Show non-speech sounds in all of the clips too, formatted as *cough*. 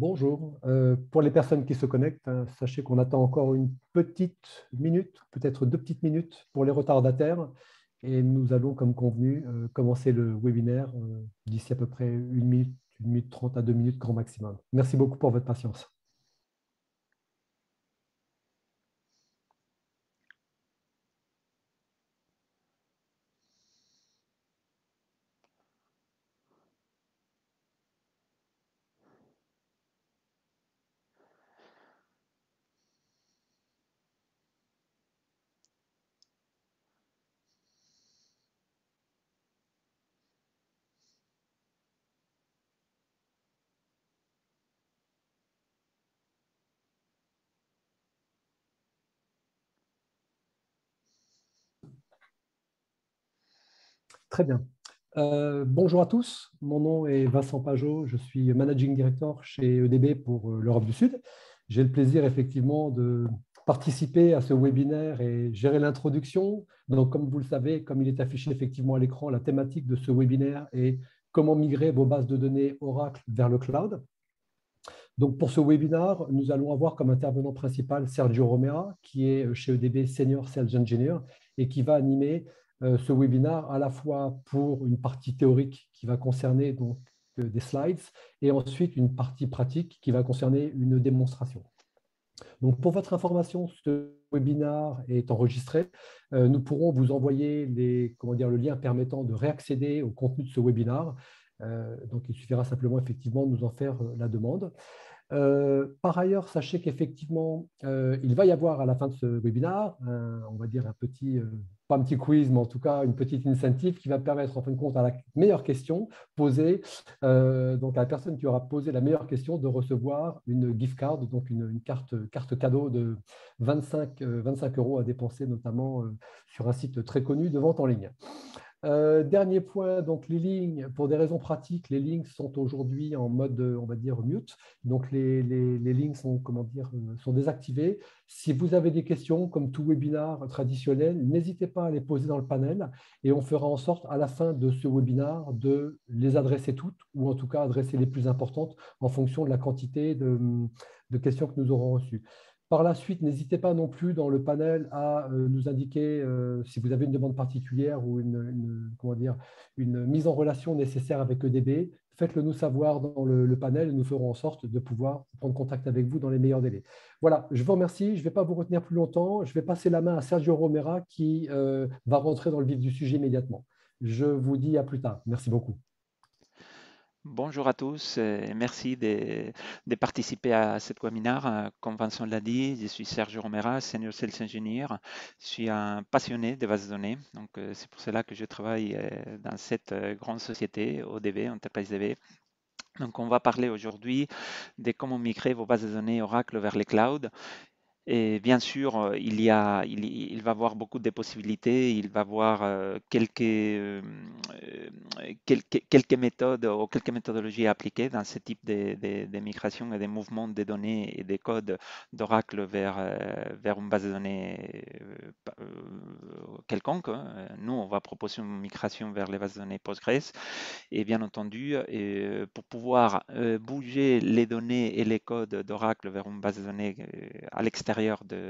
Bonjour. Euh, pour les personnes qui se connectent, hein, sachez qu'on attend encore une petite minute, peut-être deux petites minutes pour les retardataires. Et nous allons, comme convenu, euh, commencer le webinaire euh, d'ici à peu près une minute, une minute trente à deux minutes grand maximum. Merci beaucoup pour votre patience. Très bien. Euh, bonjour à tous, mon nom est Vincent Pajot, je suis Managing Director chez EDB pour euh, l'Europe du Sud. J'ai le plaisir effectivement de participer à ce webinaire et gérer l'introduction. Donc comme vous le savez, comme il est affiché effectivement à l'écran, la thématique de ce webinaire est comment migrer vos bases de données Oracle vers le cloud. Donc pour ce webinaire, nous allons avoir comme intervenant principal Sergio Romera, qui est euh, chez EDB Senior Sales Engineer et qui va animer euh, ce webinaire à la fois pour une partie théorique qui va concerner donc euh, des slides et ensuite une partie pratique qui va concerner une démonstration. Donc pour votre information, ce webinaire est enregistré. Euh, nous pourrons vous envoyer les, comment dire, le lien permettant de réaccéder au contenu de ce webinaire. Donc il suffira simplement effectivement de nous en faire la demande. Euh, par ailleurs, sachez qu'effectivement, euh, il va y avoir à la fin de ce webinaire, euh, on va dire un petit, pas un petit quiz, mais en tout cas une petite incentive qui va permettre en fin de compte à la meilleure question posée, donc à la personne qui aura posé la meilleure question de recevoir une gift card, donc une, carte, carte cadeau de 25, 25 euros à dépenser notamment sur un site très connu de vente en ligne. Euh, dernier point, donc les lignes, pour des raisons pratiques, les lignes sont aujourd'hui en mode, on va dire, mute. Donc les, lignes euh, sont, désactivées. Si vous avez des questions, comme tout webinaire traditionnel, n'hésitez pas à les poser dans le panel et on fera en sorte, à la fin de ce webinaire, de les adresser toutes ou en tout cas adresser les plus importantes en fonction de la quantité de questions que nous aurons reçues. Par la suite, n'hésitez pas non plus dans le panel à euh, nous indiquer euh, si vous avez une demande particulière ou une, comment dire, une mise en relation nécessaire avec EDB. Faites-le nous savoir dans le, panel et nous ferons en sorte de pouvoir prendre contact avec vous dans les meilleurs délais. Voilà, je vous remercie. Je ne vais pas vous retenir plus longtemps. Je vais passer la main à Sergio Romera qui euh, va rentrer dans le vif du sujet immédiatement. Je vous dis à plus tard. Merci beaucoup. Bonjour à tous et merci de, participer à cette webinaire. Euh, comme Vincent l'a dit, je suis Sergio Romera, senior sales engineer. Je suis un passionné des bases de données, donc euh, c'est pour cela que je travaille euh, dans cette grande société ODB, Enterprise DB. Donc on va parler aujourd'hui de comment migrer vos bases de données Oracle vers les clouds bien sûr, euh, il, y a, il, va avoir beaucoup de possibilités, il va avoir euh, quelques, euh, quelques, méthodes ou quelques méthodologies appliquées dans ce type de, de, migration et de mouvements des données et des codes d'Oracle vers, vers une base de données quelconque. Hein. Nous, on va proposer une migration vers les bases de données Postgres. Et bien entendu, pour pouvoir bouger les données et les codes d'Oracle vers une base de données à l'extérieur,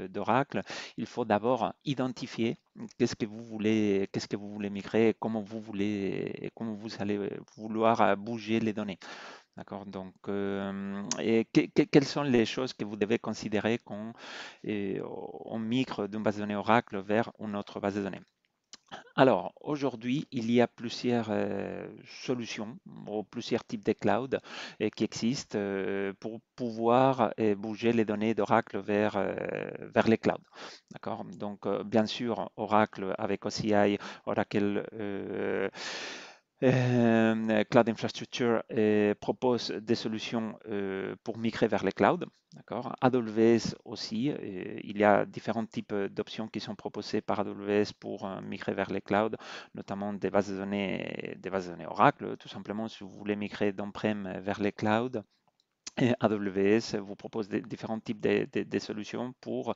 d'Oracle, il faut d'abord identifier qu'est-ce que vous voulez, qu'est-ce que vous voulez migrer, comment vous voulez, comment vous allez vouloir euh, bouger les données. D'accord. Donc, euh, et quelles sont les choses que vous devez considérer quand on, on migre d'une base de données Oracle vers une autre base de données alors, aujourd'hui, il y a plusieurs euh, solutions, plusieurs types de cloud euh, qui existent euh, pour pouvoir bouger les données d'Oracle vers, vers les clouds. D'accord Donc, bien sûr, Oracle avec OCI, Oracle euh, cloud Infrastructure euh, propose des solutions euh, pour migrer vers les clouds. AWS aussi, il y a différents types d'options qui sont proposées par AWS pour migrer vers les clouds, notamment des bases de données, des bases de données Oracle, tout simplement si vous voulez migrer d'on-prem vers les clouds. Et AWS vous propose différents types de, de solutions pour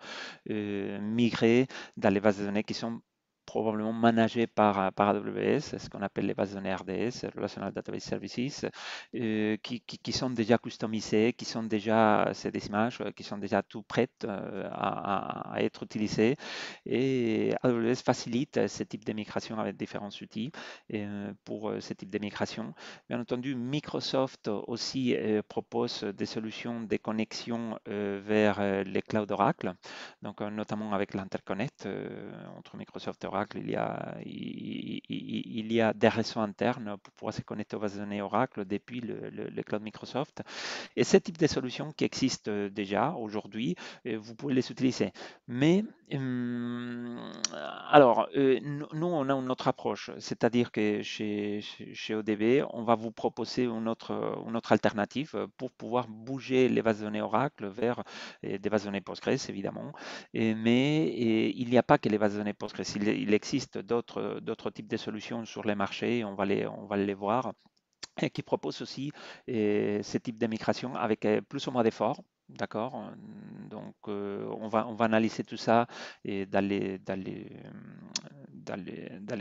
migrer dans les bases de données qui sont probablement managé par, euh, par AWS, ce qu'on appelle les bases de données RDS, Relational Database Services, euh, qui, qui, sont déjà customisées, qui sont déjà, euh, c'est des images qui sont déjà tout prêtes à, à, être utilisées. Et AWS facilite ce type de migration avec différents outils pour ce type de migration. Bien entendu, Microsoft aussi propose des solutions, de connexion vers les clouds Oracle, donc notamment avec l'interconnect entre Microsoft et il y a, il, y a des réseaux internes pour pouvoir se connecter aux données Oracle depuis le, cloud Microsoft. Et ce type de solutions qui existent déjà aujourd'hui, euh, vous pouvez les utiliser. Mais Hum, alors, euh, nous, on a autre approche, c'est-à-dire que chez, chez ODB, on va vous proposer une autre, alternative pour pouvoir bouger les bases données Oracle vers euh, des bases de données Postgres, évidemment. mais il n'y a pas que les bases de données Postgres, il, existe d'autres types de solutions sur les marchés, on va les, on va les voir. qui proposent aussi euh, ce type de migration avec plus ou moins d'efforts, D'accord euh, Donc, euh, on, va, on va analyser tout ça et dans, les,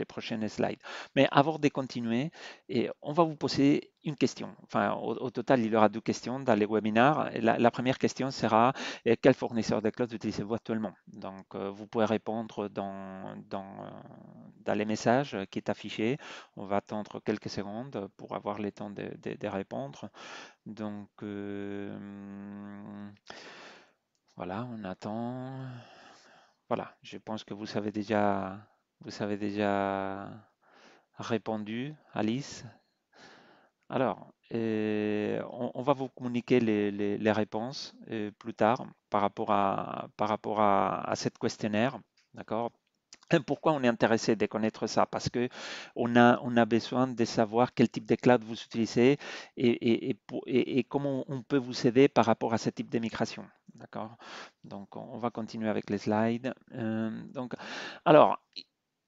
prochaines slides. Mais avant de continuer, et on va vous poser une question. Enfin, au, total, il y aura deux questions dans les webinaires. La, première question sera et euh, quel fournisseur de cloud utilisez-vous actuellement Donc, euh, vous pouvez répondre dans, dans, euh, dans, les messages qui est affiché. On va attendre quelques secondes pour avoir le temps de, répondre. Donc, voilà, on attend. Voilà, je pense que vous savez déjà, vous savez déjà répondu, Alice, alors, on, va vous communiquer les, réponses euh, plus tard par rapport à, par rapport à, cette questionnaire. D'accord pourquoi on est intéressé de connaître ça Parce que on a, on a besoin de savoir quel type de cloud vous utilisez et, et, comment on peut vous aider par rapport à ce type de migration. D'accord Donc, on va continuer avec les slides. Euh, donc, alors,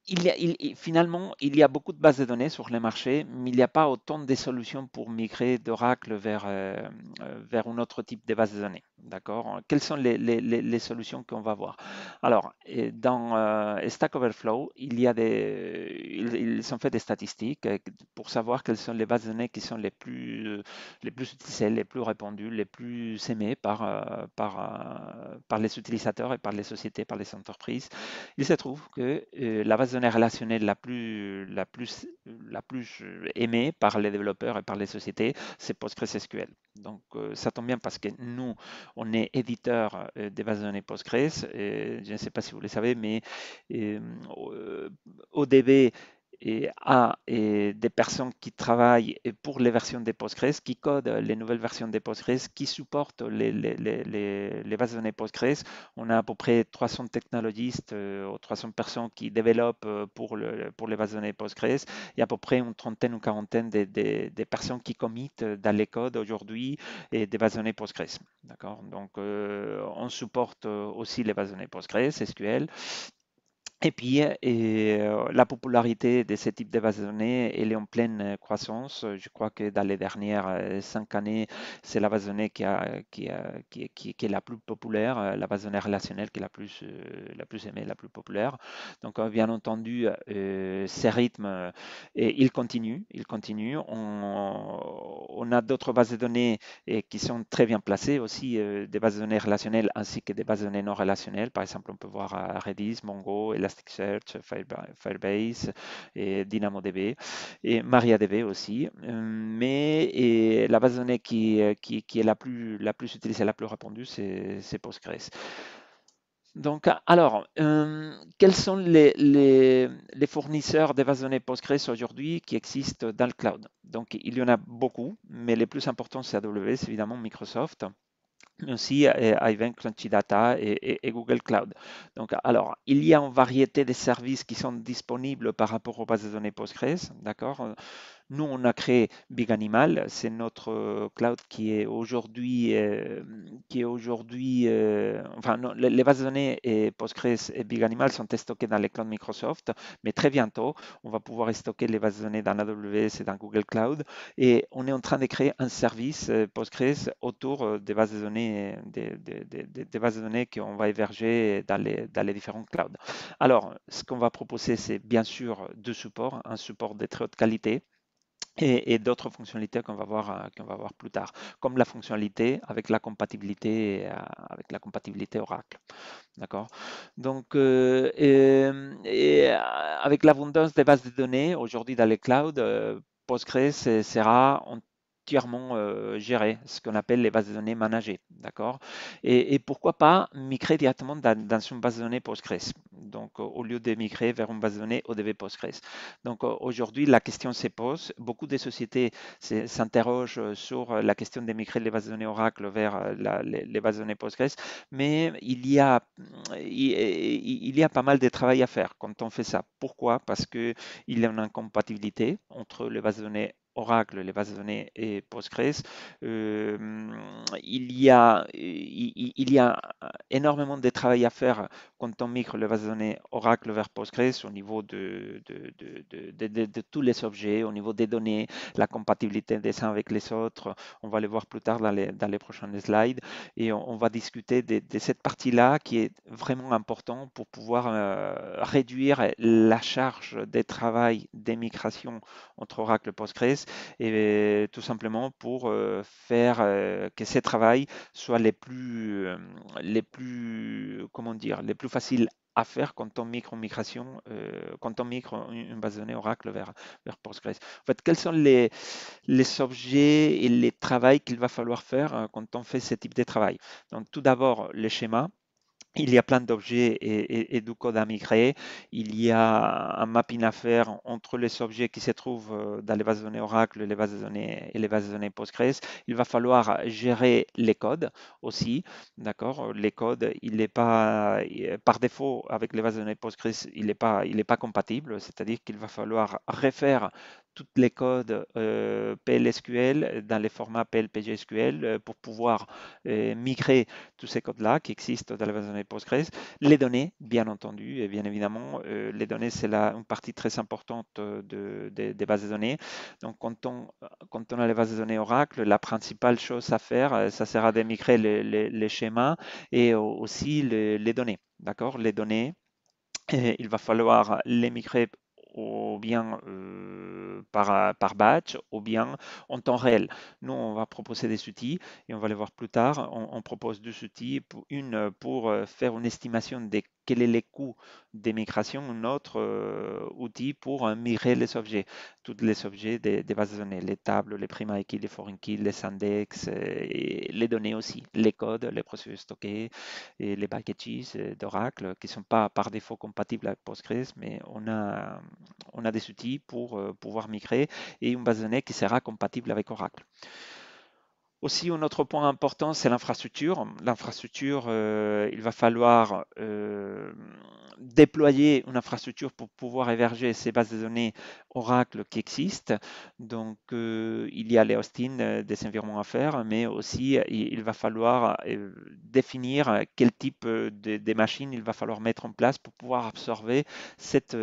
il il, finalement, il y a beaucoup de bases de données sur les marchés, mais il n'y a pas autant de solutions pour migrer d'Oracle vers, euh, euh, vers un autre type de base de données. D'accord Quelles sont les, solutions qu'on va voir Alors, dans euh, Stack Overflow, il y a des, ils, ont fait des statistiques euh, pour savoir quelles sont les bases de données qui sont les plus, les plus utilisées, les plus répandues, les plus aimées par, euh, par, par les utilisateurs et par les sociétés, par les entreprises. Il se trouve que la base de données relationnelle la plus, la plus, la plus aimée par les développeurs et par les sociétés, c'est PostgreSQL. Donc, ça tombe bien parce que nous, on est éditeur euh, des bases de données Postgres. Et je ne sais pas si vous le savez, mais euh, euh, ODB et à des personnes qui travaillent pour les versions de Postgres, qui codent les nouvelles versions de Postgres, qui supportent les, les, les, les bases de données Postgres. On a à peu près 300 technologistes euh, ou 300 personnes qui développent euh, pour, le, pour les bases de données Postgres. Il y a à peu près une trentaine ou quarantaine de, personnes qui committent dans les codes aujourd'hui et des bases de données Postgres. D'accord Donc, euh, on supporte aussi les bases de données Postgres, SQL. Et puis, euh, euh, la popularité de ce type de base de données, elle est en pleine euh, croissance. Je crois que dans les dernières cinq années, c'est la base de données qui, qui, qui, est la plus populaire, la base de données relationnelle qui est la plus, la plus aimée, la plus populaire. Donc, bien entendu, ces rythmes, ils continuent, ils continuent. On, a d'autres bases de données qui sont très bien placées aussi, des bases de données relationnelles ainsi que des bases de données non relationnelles. Par exemple, on peut voir Redis, Mongo, la Elasticsearch, Firebase et DynamoDB et MariaDB aussi. Hum, mais et la base de données qui, qui, est la plus, la plus utilisée, la plus répandue, c'est Postgres. Donc, alors, hum, quels sont les, les, fournisseurs de bases de données Postgres aujourd'hui qui existent dans le cloud Donc, il y en a beaucoup, mais les plus importants, c'est AWS, évidemment, Microsoft aussi, Event euh, Crunchy Data et, et, Google Cloud. Donc, alors, il y a une variété de services qui sont disponibles par rapport aux bases de données Postgres, d'accord nous, on a créé Big Animal, c'est notre euh, cloud qui est aujourd'hui, euh, qui est aujourd'hui, euh, enfin, les bases de données et Postgres et Big Animal sont stockées dans les clouds Microsoft, mais très bientôt, on va pouvoir stocker les bases de données dans AWS et dans Google Cloud. Et on est en train de créer un service Postgres autour des bases de données, des, bases de données qu'on va héberger dans les, dans les différents clouds. Alors, ce qu'on va proposer, c'est bien sûr deux supports, un support de très haute qualité et, d'autres fonctionnalités qu'on va voir euh, qu'on va voir plus tard, comme la fonctionnalité avec la compatibilité euh, avec la compatibilité Oracle, d'accord. Donc euh, et, avec l'abondance des bases de données aujourd'hui dans les clouds, Postgres sera euh, gérer ce qu'on appelle les bases de données managées. D'accord et, pourquoi pas migrer directement dans, une base de données Postgres Donc, euh, au lieu de migrer vers une base de données ODB Postgres. Donc, euh, aujourd'hui, la question se pose. Beaucoup des sociétés s'interrogent sur la question de migrer les bases de données Oracle vers les, bases de données Postgres, mais il y a, il, y a pas mal de travail à faire quand on fait ça. Pourquoi Parce il y a une incompatibilité entre les bases de données Oracle, les bases de données et Postgres, euh, il, y a, énormément de travail à faire quand on migre les bases de données Oracle vers Postgres au niveau de, tous les objets, au niveau des données, la compatibilité des uns avec les autres. On va le voir plus tard dans les, prochaines slides et on, va discuter de, cette partie-là qui est vraiment importante pour pouvoir euh, réduire la charge des travail des migrations entre Oracle et Postgres et tout simplement pour euh, faire euh, que ces travaux soient les plus, euh, les plus, comment dire, les plus faciles à faire quand on migre migration, quand on migre une base de données Oracle vers, vers Postgres. En fait, quels sont les, les objets et les travaux qu'il va falloir faire quand on fait ce type de travail Donc, tout d'abord, les schémas il y a plein d'objets et, du code à migrer. Il y a un mapping à faire entre les objets qui se trouvent euh, dans les bases de données Oracle les bases de données, et les bases de données Postgres. Il va falloir gérer les codes aussi. D'accord Les codes, il n'est pas, euh, par défaut, avec les bases de données Postgres, il n'est pas, il pas compatible. C'est-à-dire qu'il va falloir refaire tous les codes euh, PLSQL dans les formats PLPGSQL euh, pour pouvoir euh, migrer tous ces codes-là qui existent dans la base de données Postgres. Les données, bien entendu, et bien évidemment, les données, c'est une partie très importante des bases de données. Donc, quand on, quand on a les bases de données Oracle, la principale chose à faire, ça sera de migrer les, schémas et aussi les, données. D'accord Les données, il va falloir les migrer ou bien par, par batch, ou bien en temps réel. Nous, on va proposer des outils et on va les voir plus tard. On, propose deux outils, une pour faire une estimation des quel est le coût des migrations, un autre euh, outil pour euh, migrer les objets, tous les objets des bases de données, les tables, les prima les foreign keys, les index, euh, et les données aussi, les codes, les procédures stockés, et les packages d'Oracle qui ne sont pas par défaut compatibles avec Postgres, mais on a, on a des outils pour pouvoir migrer et une base de données qui sera compatible avec Oracle. Aussi, un autre point important, c'est l'infrastructure. L'infrastructure, euh, il va falloir euh, déployer une infrastructure pour pouvoir héberger ces bases de données Oracle qui existent. Donc, euh, il y a les hostings des environnements à faire, mais aussi, il va falloir définir quel type de, machine machines il va falloir mettre en place pour pouvoir absorber cette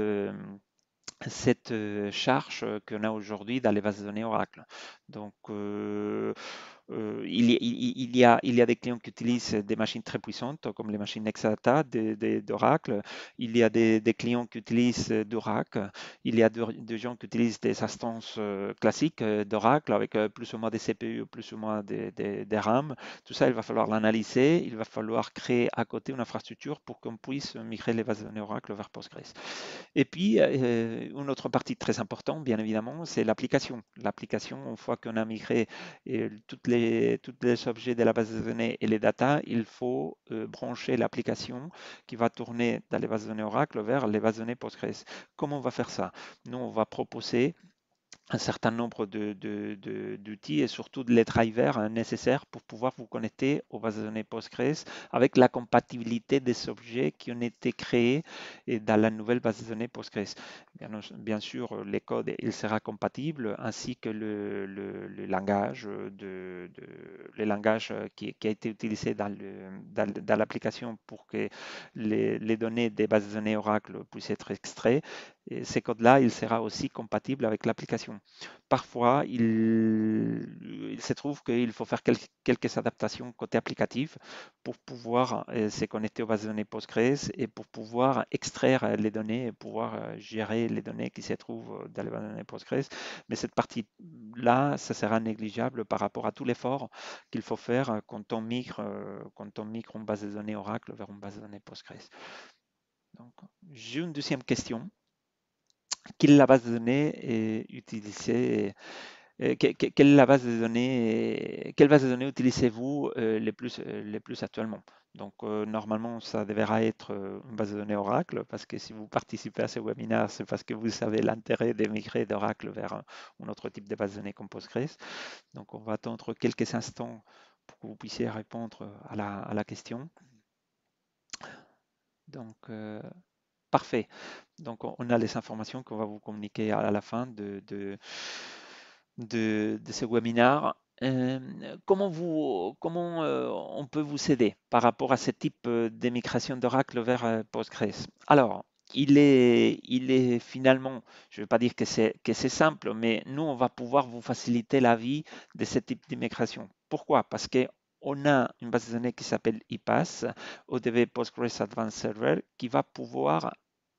cette charge qu'on a aujourd'hui dans les bases de données Oracle. Donc, euh, il, y, a, il, y a, des clients qui utilisent des machines très puissantes, comme les machines Nexata d'Oracle. Il y a des, clients qui utilisent euh, d'Oracle. Il y a des gens qui utilisent des instances euh, classiques d'Oracle avec plus ou moins des CPU, plus ou moins des, RAM. Tout ça, il va falloir l'analyser. Il va falloir créer à côté une infrastructure pour qu'on puisse migrer les bases de données Oracle vers Postgres. Et puis, une autre partie très importante, bien évidemment, c'est l'application. L'application, une fois qu'on a migré toutes les tous les objets de la base de données et les data, il faut euh, brancher l'application qui va tourner dans les bases de données Oracle vers les bases de données Postgres. Comment on va faire ça Nous, on va proposer un certain nombre d'outils de, de, et surtout les drivers hein, nécessaires pour pouvoir vous connecter aux bases de données Postgres avec la compatibilité des objets qui ont été créés dans la nouvelle base de données Postgres. Bien, sûr, les codes, il sera compatible ainsi que le, langage, de, qui, a été utilisé dans l'application dans, pour que les, les données des bases de données Oracle puissent être extraites et ce code-là, il sera aussi compatible avec l'application. Parfois, il, se trouve qu'il faut faire quelques adaptations côté applicatif pour pouvoir euh, se connecter aux bases de données Postgres et pour pouvoir extraire euh, les données et pouvoir euh, gérer les données qui se trouvent dans les bases de données Postgres. Mais cette partie-là, ça sera négligeable par rapport à tout l'effort qu'il faut faire quand on migre, quand on migre une base de données Oracle vers une base de données Postgres. Donc, j'ai une deuxième question quelle base de données est quelle, la base de données, quelle base de données utilisez-vous le euh, les, plus, euh, les plus actuellement Donc, euh, normalement, ça devra être une base de données Oracle, parce que si vous participez à ce webinaire, c'est parce que vous savez l'intérêt d'émigrer d'Oracle vers un, autre type de base de données comme Postgres. Donc, on va attendre quelques instants pour que vous puissiez répondre à la, question. Donc, parfait. Donc, on a les informations qu'on va vous communiquer à la fin de, de, ce webinaire. Euh, comment, vous, comment euh, on peut vous aider par rapport à ce type euh, d'émigration d'Oracle vers Postgres Alors, il est, il est finalement, je ne vais pas dire que c'est, simple, mais nous, on va pouvoir vous faciliter la vie de ce type d'immigration. Pourquoi Parce que on a une base de données qui s'appelle IPAS, ODB Postgres Advanced Server, qui va pouvoir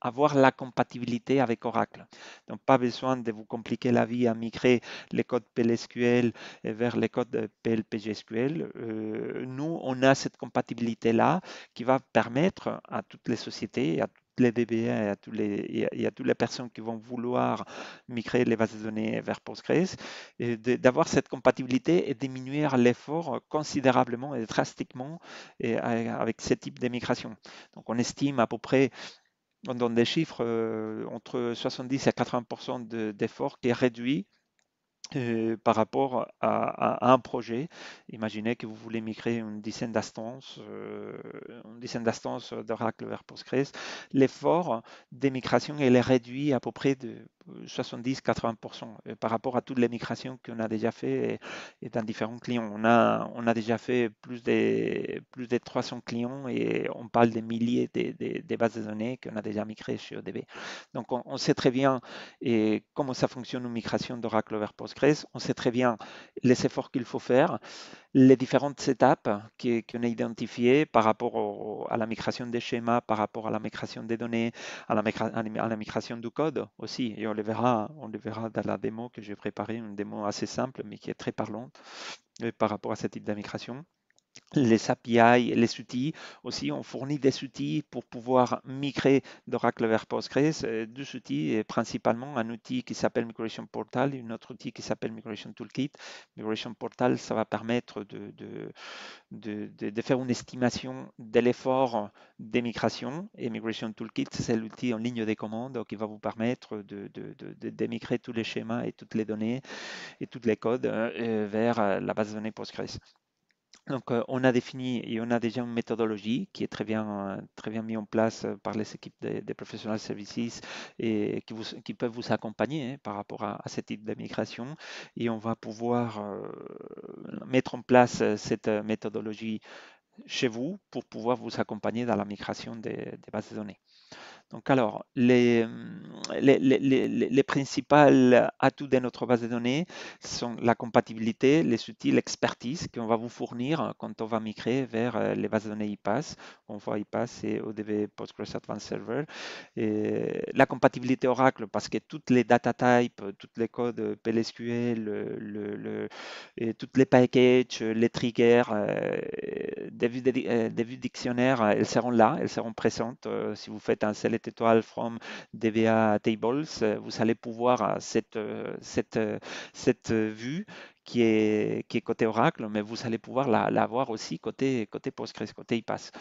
avoir la compatibilité avec Oracle. Donc, pas besoin de vous compliquer la vie à migrer les codes PLSQL vers les codes PLPGSQL. Euh, nous, on a cette compatibilité-là qui va permettre à toutes les sociétés à toutes les BBA et à, les, et à toutes les personnes qui vont vouloir migrer les bases de données vers Postgres, d'avoir cette compatibilité et diminuer l'effort considérablement et drastiquement et euh, avec ce type de migration. Donc on estime à peu près on donne des chiffres euh, entre 70 et 80 d'efforts qui est réduit euh, par rapport à, un projet. Imaginez que vous voulez migrer une dizaine d'instances, euh, une dizaine d'instances d'Oracle vers Postgres. L'effort des migrations, est réduit à peu près de 70-80% euh, par rapport à toutes les migrations qu'on a déjà fait et, dans différents clients. On a, on a déjà fait plus de, plus de 300 clients et on parle des milliers de, bases de données qu'on a déjà migrées sur DB. Donc on, sait très bien comment ça fonctionne une migration d'Oracle vers Postgres. On sait très bien les efforts qu'il faut faire les différentes étapes qu'on a identifiées par rapport à la migration des schémas, par rapport à la migration des données, à la, migration du code aussi. Et on le verra, on le verra dans la démo que j'ai préparée, une démo assez simple mais qui est très parlante euh, par rapport à ce type de migration les API, les outils. Aussi, on fournit des outils pour pouvoir migrer d'Oracle vers Postgres. Euh, deux outils, principalement un outil qui s'appelle Migration Portal et un autre outil qui s'appelle Migration Toolkit. Migration Portal, ça va permettre de, faire une estimation de l'effort des Et Migration Toolkit, c'est l'outil en ligne de commande qui va vous permettre de, démigrer tous les schémas et toutes les données et tous les codes euh, vers euh, la base de données Postgres. Donc, euh, on a défini et on a déjà une méthodologie qui est très bien, euh, très bien mise en place euh, par les équipes des de professionnels services et qui, peuvent vous accompagner hein, par rapport à, ce type de migration. Et on va pouvoir mettre en place cette méthodologie chez vous pour pouvoir vous accompagner dans la migration des bases de données. Donc alors, les, les, principaux atouts de notre base de données sont la compatibilité, les outils, l'expertise qu'on va vous fournir quand on va migrer vers euh, les bases de données IPAS. On voit IPAS et ODB Postgres Advanced Server. Et la compatibilité Oracle, parce que toutes les data types, euh, tous les codes euh, PLSQL, le, toutes les packages, les triggers, des vues dictionnaires, elles seront là, elles seront présentes. si vous faites un select étoile from DBA Tables, euh, vous allez pouvoir euh, cette, euh, cette, cette vue qui est, qui est côté Oracle, mais vous allez pouvoir la, la voir aussi côté, côté Postgres, côté IPAS.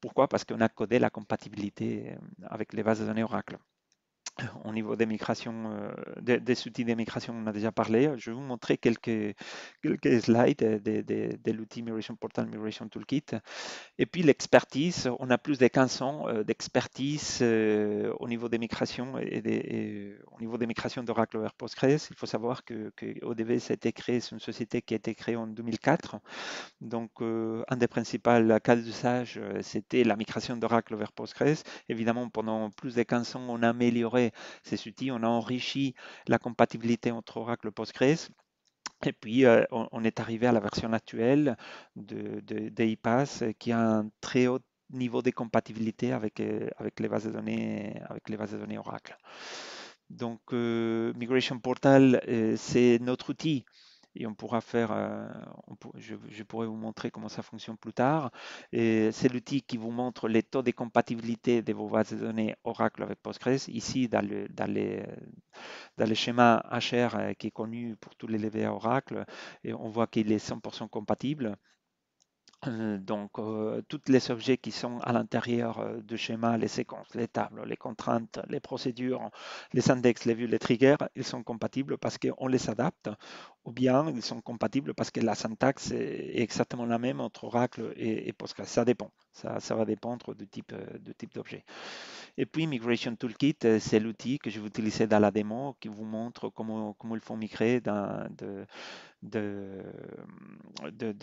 Pourquoi Parce qu'on a codé la compatibilité avec les bases de données Oracle. Au niveau des migrations, euh, des, outils de migration, on a déjà parlé. Je vais vous montrer quelques, quelques slides de, l'outil Migration Portal, Migration Toolkit. Et puis l'expertise, on a plus de 15 ans euh, d'expertise euh, au niveau des migrations et, au niveau des migrations d'Oracle vers Postgres. Il faut savoir que, que ODB, créé, c'est une société qui a été créée en 2004. Donc, un des principaux cas d'usage, c'était la migration d'Oracle vers Postgres. Évidemment, pendant plus de 15 ans, on a amélioré ces outils, on a enrichi la compatibilité entre Oracle et Postgres. Et puis, euh, on, est arrivé à la version actuelle de, de, euh, qui a un très haut niveau de compatibilité avec, euh, les, bases de données, avec les de données Oracle. Donc, Migration Portal, c'est notre outil et on pourra faire, euh, je, je, pourrai vous montrer comment ça fonctionne plus tard. C'est l'outil qui vous montre les taux de compatibilité de vos bases de données Oracle avec Postgres. Ici, dans le, schéma HR euh, qui est connu pour tous les levées Oracle, et on voit qu'il est 100% compatible. Euh, donc, euh, tous les objets qui sont à l'intérieur de euh, du schéma, les séquences, les tables, les contraintes, les procédures, les index, les vues, les triggers, ils sont compatibles parce qu'on les adapte ou bien ils sont compatibles parce que la syntaxe est exactement la même entre Oracle et, Postgres. Ça dépend. Ça, va dépendre du type d'objet. Et puis Migration Toolkit, euh, c'est l'outil que je vais utiliser dans la démo qui vous montre comment, comment il faut migrer d'un, d'une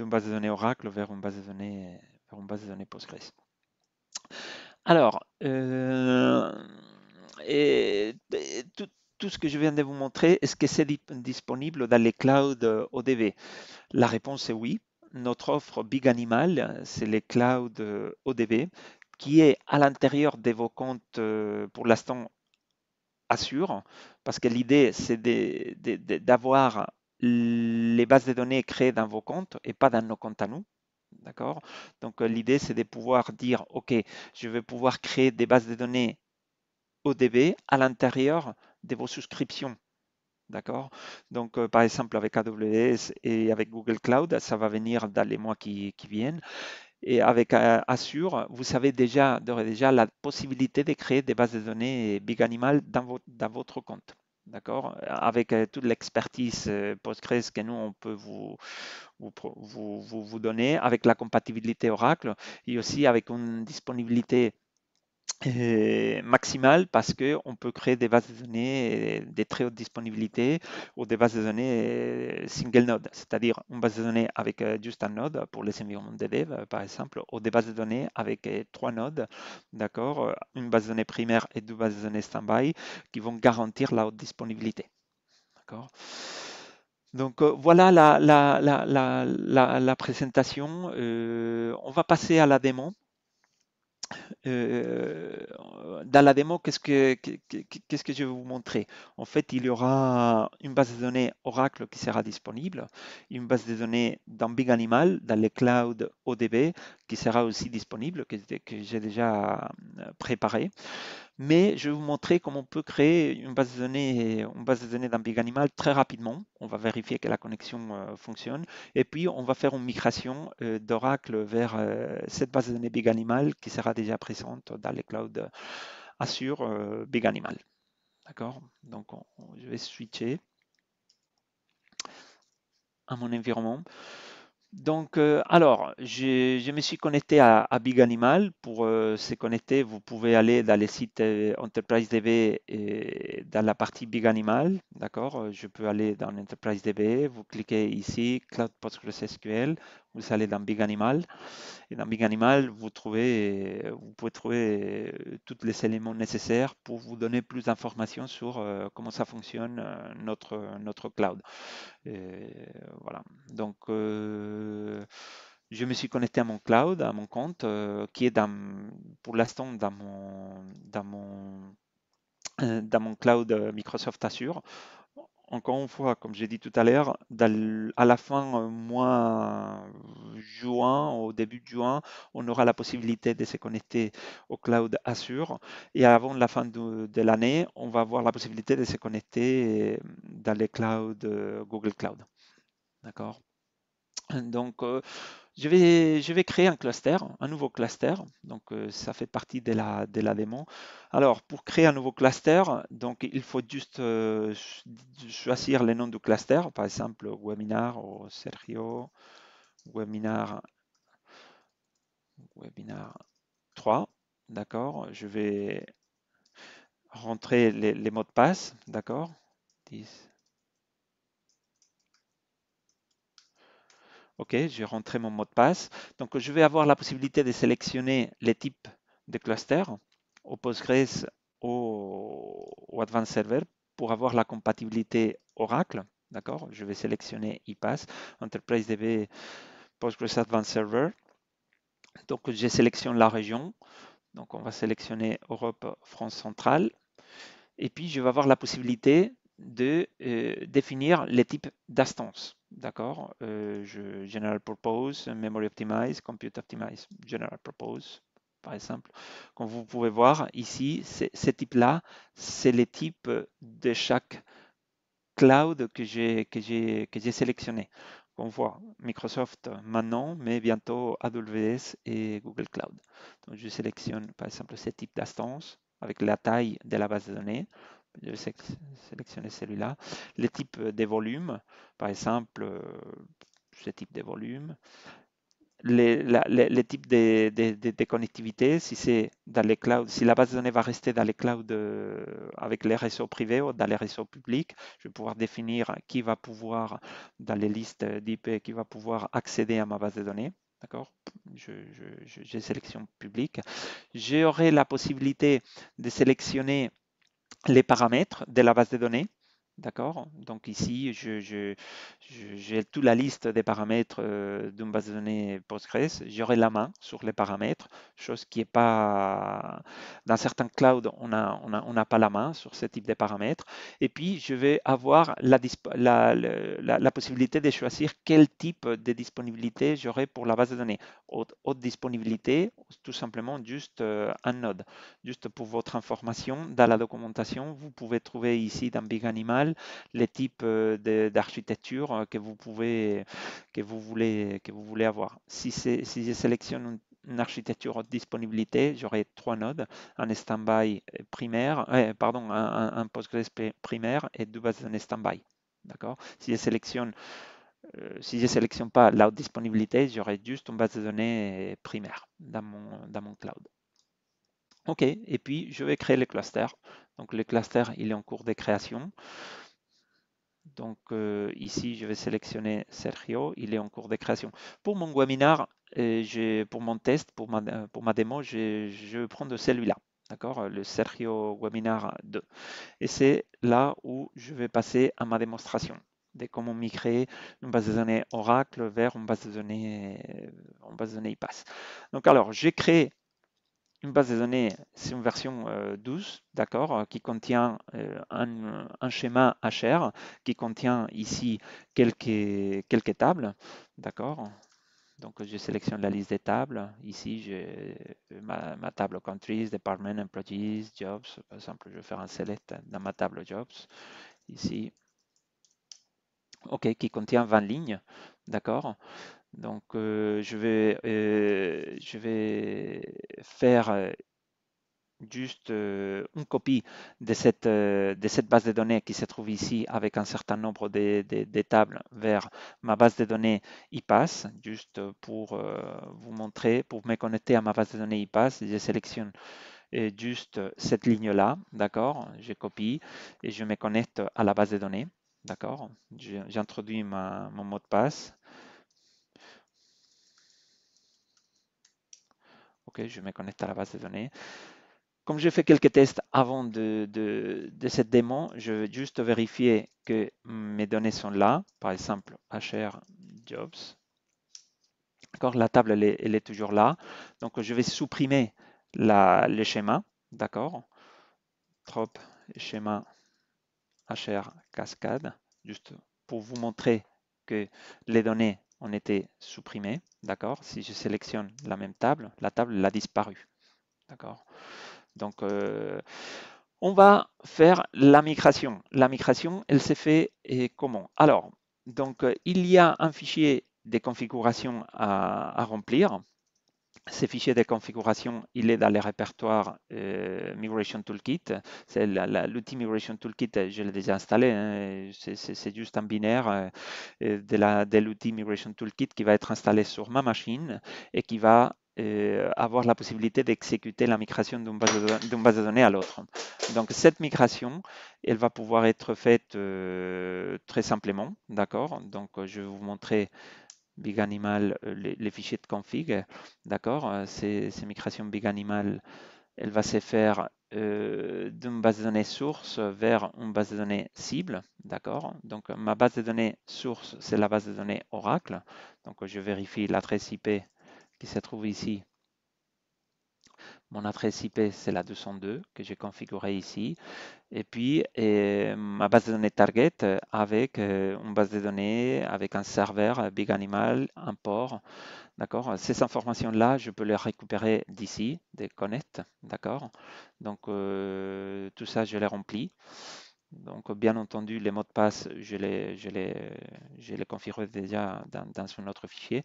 base de données Oracle vers une base de données, une base de données Postgres. Alors, euh, tout, tout ce que je viens de vous montrer, est-ce que c'est disponible dans les clouds euh, ODV La réponse est oui. Notre offre Big Animal, c'est les clouds ODV qui est à l'intérieur de vos comptes euh, pour l'instant Assure, parce que l'idée c'est d'avoir les bases de données créées dans vos comptes et pas dans nos comptes à nous. D'accord Donc euh, l'idée c'est de pouvoir dire OK, je vais pouvoir créer des bases de données ODB à l'intérieur de vos souscriptions. D'accord Donc, euh, par exemple, avec AWS et avec Google Cloud, ça va venir dans les mois qui viennent. Et avec euh, Azure, vous avez déjà, déjà la possibilité de créer des bases de données Big Animal dans, votre, dans votre compte. D'accord Avec euh, toute l'expertise euh, Postgres que nous, on peut vous, vous, vous, vous, donner, avec la compatibilité Oracle et aussi avec une disponibilité euh, maximale parce qu'on peut créer des bases de données euh, de très haute disponibilité ou des bases de données euh, single node, c'est-à-dire une base de données avec juste un node pour les environnements de dev, par exemple, ou des bases de données avec trois nodes, d'accord, une base de données primaire et deux bases de données standby qui vont garantir la haute disponibilité. D'accord donc voilà la, la, la, la présentation. on va passer à la démo. Euh, dans la démo, qu'est-ce que, je vais vous montrer En fait, il y aura une base de données Oracle qui sera disponible, une base de données dans Big Animal, dans le cloud ODB, qui sera aussi disponible, que, que j'ai déjà euh, préparé mais je vais vous montrer comment on peut créer une base de données, une base de données d'un big très rapidement. On va vérifier que la connexion euh, fonctionne et puis on va faire une migration euh, d'Oracle vers euh, cette base de données big animal qui sera déjà présente dans les cloud Azure big animal. D'accord Donc je vais switcher à mon environnement. Donc, euh, alors, je, me suis connecté à, Big Animal. Pour euh, se connecter, vous pouvez aller dans les sites euh, Enterprise DB et dans la partie Big Animal. D'accord Je peux aller dans Enterprise DB. Vous cliquez ici, Cloud PostgreSQL. Vous allez dans Big Animal. Et dans Big Animal, vous, trouvez, vous pouvez trouver euh, tous les éléments nécessaires pour vous donner plus d'informations sur euh, comment ça fonctionne euh, notre, notre cloud. voilà. Donc, je me suis connecté à mon cloud, à mon compte, qui est dans, pour l'instant dans mon, dans mon dans mon cloud Microsoft Azure encore une fois, comme j'ai dit tout à l'heure, à la fin du euh, mois juin, au début de juin, on aura la possibilité de se connecter au cloud Azure. Et avant la fin de, l'année, on va avoir la possibilité de se connecter euh, dans les clouds euh, Google Cloud. D'accord Donc, je vais, je vais créer un cluster, un nouveau cluster. Donc, euh, ça fait partie de la, de démon. Alors, pour créer un nouveau cluster, donc il faut juste euh, choisir les noms du cluster. Par exemple, webinar au oh, Sergio, webinar, webinar 3. D'accord Je vais rentrer les, les mots de passe. D'accord 10, OK, j'ai rentré mon mot de passe. Donc, je vais avoir la possibilité de sélectionner les types de clusters au Postgres au, Advanced Server pour avoir la compatibilité Oracle. D'accord Je vais sélectionner IPAS, Enterprise DB Postgres Advanced Server. Donc, je sélectionne la région. Donc, on va sélectionner Europe, France centrale. Et puis, je vais avoir la possibilité de euh, définir les types d'instances. D'accord euh, je, General propose Memory Optimize, Compute Optimize, General propose, par exemple. Comme vous pouvez voir ici, ce type-là, c'est les types de chaque cloud que j'ai sélectionné. On voit Microsoft maintenant, mais bientôt AWS et Google Cloud. Donc, je sélectionne par exemple ce type d'instance avec la taille de la base de données je vais sélectionner celui-là. Les types euh, des volumes, par exemple, euh, ce type de volume. Les, la, les, types de, de, connectivité, si c'est dans les clouds, si la base de données va rester dans les clouds euh, avec les réseaux privés ou dans les réseaux publics, je vais pouvoir définir qui va pouvoir, dans les listes d'IP, qui va pouvoir accéder à ma base de données. D'accord J'ai sélection je, public. J'aurai la possibilité de sélectionner les paramètres de la base de données D'accord Donc ici, j'ai toute la liste des paramètres euh, d'une base de données Postgres. J'aurai la main sur les paramètres, chose qui n'est pas... Dans certains clouds, on n'a pas la main sur ce type de paramètres. Et puis, je vais avoir la, possibilité de choisir quel type de disponibilité j'aurai pour la base de données. Haute, disponibilité, tout simplement juste euh, un node. Juste pour votre information, dans la documentation, vous pouvez trouver ici dans Big Animal les types euh, d'architecture euh, que vous pouvez que vous voulez que vous voulez avoir. Si, si je sélectionne une architecture haute disponibilité, j'aurai trois nodes, un standby primaire, euh, pardon, un, un, primaire et deux bases en standby. D'accord Si je sélectionne si je sélectionne pas la haute disponibilité, j'aurai juste une base de données primaire dans mon, dans mon cloud. OK, et puis je vais créer le cluster. Donc le cluster, il est en cours de création. Donc euh, ici, je vais sélectionner Sergio, il est en cours de création. Pour mon webinar, et euh, pour mon test, pour ma, euh, démo, je, je prends de celui-là, d'accord Le Sergio Webinar 2. Et c'est là où je vais passer à ma démonstration de comment migrer une base de données Oracle vers une base de données, une base de données IPAS. Donc alors, j'ai créé une base de données, c'est une version 12, euh, d'accord, euh, qui contient euh, un, schéma HR, qui contient ici quelques, quelques tables, d'accord. Donc, je sélectionne la liste des tables. Ici, j'ai ma, table countries, department, employees, jobs. Par exemple, je vais faire un select dans ma table jobs. Ici, OK, qui contient 20 lignes, d'accord donc, euh, euh, je, vais, faire euh, juste une copie de cette, base de données qui se trouve ici avec un certain nombre de, tables vers ma base de données IPAS, juste pour vous montrer, pour me connecter à ma base de données IPAS. Je sélectionne juste cette ligne-là, d'accord Je copie et je me connecte à la base de données, d'accord J'introduis mon mot de passe je me connecte à la base de données. Comme j'ai fait quelques tests avant de, de, de, cette démon, je vais juste vérifier que mes données sont là. Par exemple, HR jobs. D'accord, la table, elle est, toujours là. Donc, je vais supprimer la, le schéma. D'accord. Trop schéma HR cascade, juste pour vous montrer que les données on était supprimé, d'accord Si je sélectionne la même table, la table l'a disparu, d'accord Donc, euh, on va faire la migration. La migration, elle s'est fait et comment Alors, donc, euh, il y a un fichier des configurations à, à remplir, ces fichiers de configuration, il est dans le répertoire euh, Migration Toolkit. C'est l'outil Migration Toolkit, je l'ai déjà installé. Hein, c'est juste un binaire euh, de l'outil Migration Toolkit qui va être installé sur ma machine et qui va euh, avoir la possibilité d'exécuter la migration d'une base, de données à l'autre. Donc cette migration, elle va pouvoir être faite très simplement, d'accord Donc je vais vous montrer big animal, euh, les, fichiers de config, d'accord euh, ces, migration migrations big animal, elle va se faire euh, d'une base de données source vers une base de données cible, d'accord Donc ma base de données source, c'est la base de données Oracle. Donc je vérifie l'adresse IP qui se trouve ici mon adresse IP, c'est la 202 que j'ai configurée ici. Et puis, ma base de données target avec euh, une base de données, avec un serveur Big Animal, un port. D'accord Ces informations-là, je peux les récupérer d'ici, des connect. D'accord Donc, euh, tout ça, je les remplis. Donc, bien entendu, les mots de passe, je les, je les, je les déjà dans, dans, un autre fichier.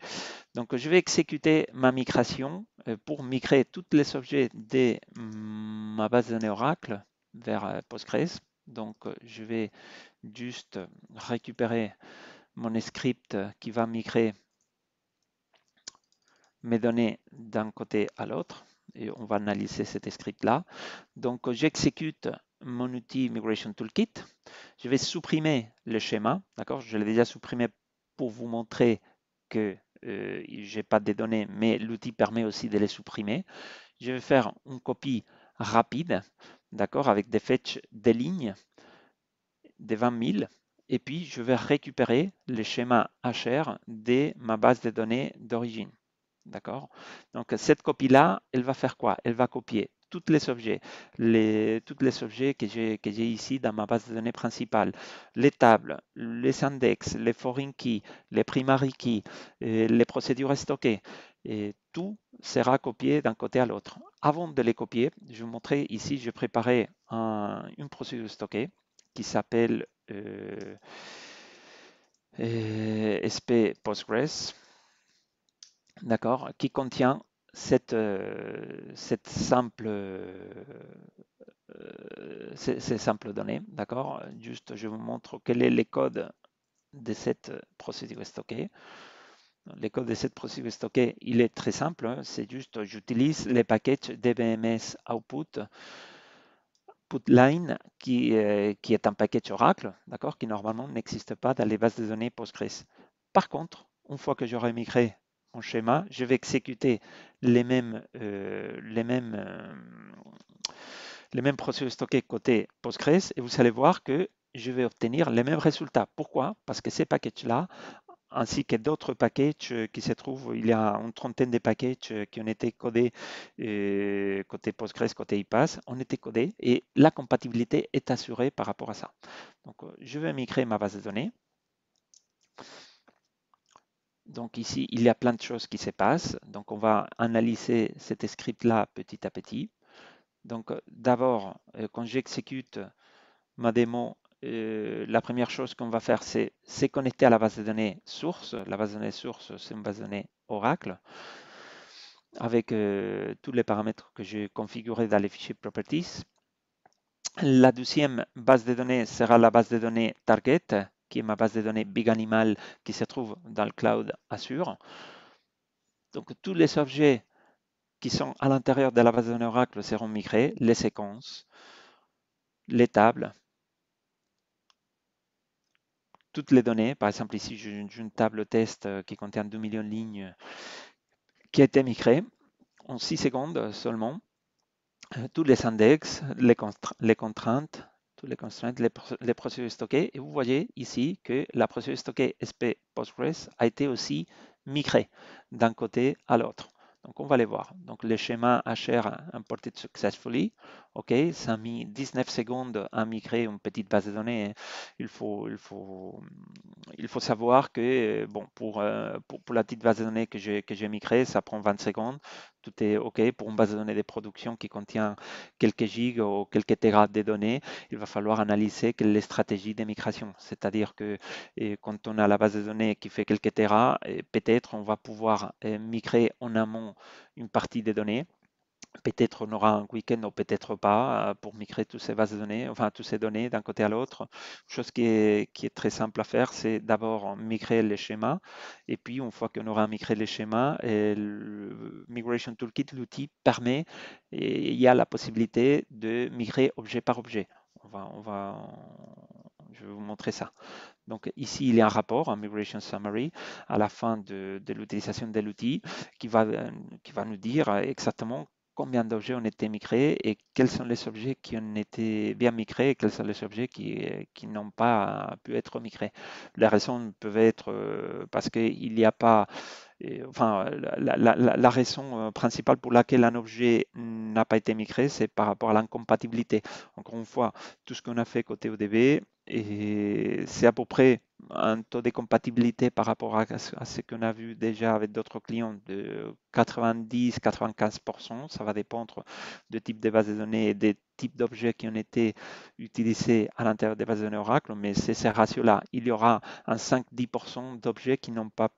Donc, je vais exécuter ma migration euh, pour migrer tous les objets de ma base de données Oracle vers euh, Postgres. Donc, je vais juste récupérer mon script qui va migrer mes données d'un côté à l'autre. Et on va analyser cet script-là. Donc, j'exécute mon outil Migration Toolkit. Je vais supprimer le schéma, d'accord Je l'ai déjà supprimé pour vous montrer que je euh, j'ai pas de données, mais l'outil permet aussi de les supprimer. Je vais faire une copie rapide, d'accord, avec des fetch des lignes, de 20 000, et puis je vais récupérer le schéma HR de ma base de données d'origine. D'accord Donc cette copie-là, elle va faire quoi Elle va copier toutes les objets, les, les objets que j'ai ici dans ma base de données principale, les tables, les index, les foreign keys, les primary keys, les procédures stockées, et tout sera copié d'un côté à l'autre. Avant de les copier, je vous montrais ici, je préparé un, une procédure stockée qui s'appelle euh, euh, SP Postgres, d'accord, qui contient euh, cette, simple, euh, euh, ces, simples données. D'accord Juste, je vous montre quel est le code de cette procédure stockée. Le code de cette procédure stockée, il est très simple. Hein. C'est juste, j'utilise les packages DBMS Output putline qui, qui est un package Oracle, d'accord, qui normalement n'existe pas dans les bases de données Postgres. Par contre, une fois que j'aurai migré schéma, je vais exécuter les mêmes, euh, les mêmes, euh, les mêmes processus stockés côté Postgres et vous allez voir que je vais obtenir les mêmes résultats. Pourquoi Parce que ces packages-là, ainsi que d'autres packages euh, qui se trouvent, il y a une trentaine de packages qui ont été codés côté Postgres, côté IPAS, ont été codés et la compatibilité est assurée par rapport à ça. Donc, je vais migrer ma base de données. Donc ici, il y a plein de choses qui se passent. Donc on va analyser cet script-là petit à petit. Donc euh, d'abord, euh, quand j'exécute euh, ma démo, la première chose qu'on va faire, c'est se connecter à la base de données source. La base de données source, c'est une base de données Oracle avec tous les paramètres que j'ai configurés dans les fichiers Properties. La deuxième base de données sera la base de données Target qui est ma base de données Big Animal qui se trouve dans le cloud Azure. Donc tous les objets qui sont à l'intérieur de la base de données Oracle seront migrés, les séquences, les tables, toutes les données. Par exemple, ici, j'ai une, table test euh, qui contient 2 millions de lignes qui a été migrée en 6 secondes seulement. Euh, tous les index, les contraintes, toutes les constraints, les, procédures stockées. Et vous voyez ici que la procédure stockée SP Postgres a été aussi migrée d'un côté à l'autre. Donc on va les voir. Donc le schéma HR imported successfully, ok, ça a mis 19 secondes à migrer une petite base de données. Il faut, il faut, il faut savoir que bon pour, euh, pour, la petite base de données que j'ai que migrée, ça prend 20 secondes tout est OK pour une base de données de production qui contient quelques gigs ou quelques terras de données, il va falloir analyser les stratégies de migration. C'est-à-dire que eh, quand on a la base de données qui fait quelques terras, eh, peut-être on va pouvoir eh, migrer en amont une partie des données peut-être on aura un week-end ou peut-être pas euh, pour migrer toutes ces bases de données, enfin toutes ces données d'un côté à l'autre. Chose qui est, très simple à faire, c'est d'abord migrer les schémas et puis une fois qu'on aura migré les schémas, Migration Toolkit, l'outil permet, et il y a la possibilité de migrer objet par objet. va, on va, je vais vous montrer ça. Donc ici, il y a un rapport, un migration summary, à la fin de, l'utilisation de l'outil qui va, euh, qui va nous dire exactement combien d'objets ont été migrés et quels sont les objets qui ont été bien migrés et quels sont les objets qui, euh, n'ont pas pu être migrés. La raison peut être euh, parce qu'il n'y a pas... enfin, la, la, raison euh, principale pour laquelle un objet n'a pas été migré, c'est par rapport à l'incompatibilité. Encore une fois, tout ce qu'on a fait côté ODB, et c'est à peu près un taux de compatibilité par rapport à, ce qu'on a vu déjà avec d'autres clients de 90-95%. Ça va dépendre du type de base de données et des types d'objets qui ont été utilisés à l'intérieur des bases de données Oracle. Mais c'est ce ratio-là. Il y aura un 5-10% d'objets qui n'ont pas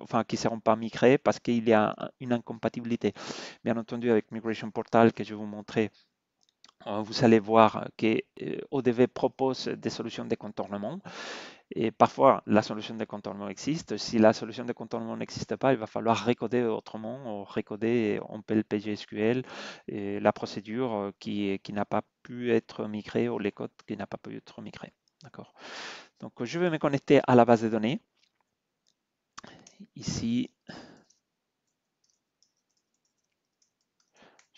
enfin qui ne seront pas migrés parce qu'il y a une incompatibilité. Bien entendu, avec Migration Portal que je vais vous montrer euh, vous allez voir que euh, ODV propose des solutions de contournement. Et parfois, la solution de contournement existe. Si la solution de contournement n'existe pas, il va falloir recoder autrement. Recoder, on PLPGSQL PGSQL, la procédure euh, qui, qui n'a pas pu être migrée ou les codes qui n'a pas pu être migrés. D'accord. Donc, je vais me connecter à la base de données. Ici,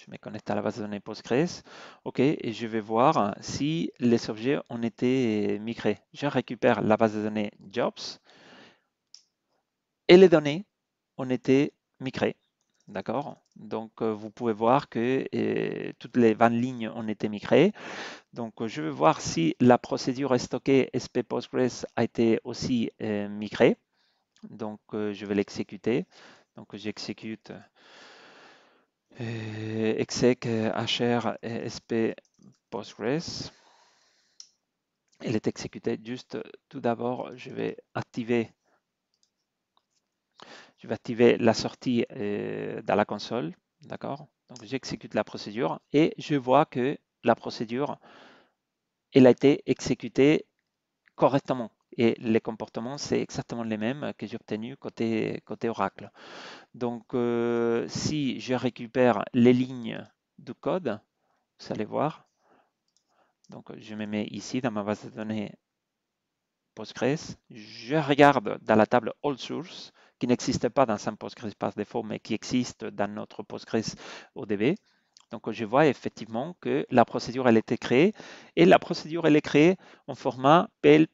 je me connecte à la base de données Postgres. OK, et je vais voir si les objets ont été migrés. Je récupère la base de données jobs et les données ont été migrées. D'accord Donc, euh, vous pouvez voir que euh, toutes les 20 lignes ont été migrées. Donc, euh, je vais voir si la procédure est stockée SP Postgres a été aussi migrée. Donc, je vais l'exécuter. Donc, j'exécute eh, exec HR eh, eh, SP Postgres. Elle est exécutée juste tout d'abord, je vais activer je vais activer la sortie dans la console, d'accord Donc j'exécute la procédure et je vois que la procédure elle a été exécutée correctement. Et les comportements, c'est exactement les mêmes que j'ai obtenus côté, côté Oracle. Donc, si je récupère les lignes du code, vous allez voir. Donc, je me mets ici dans ma base de données Postgres. Je regarde dans la table All Source, qui n'existe pas dans un Postgres par défaut, mais qui existe dans notre Postgres ODB. Donc, je vois effectivement que la procédure, elle a créée. Et la procédure, elle est créée en format PLP.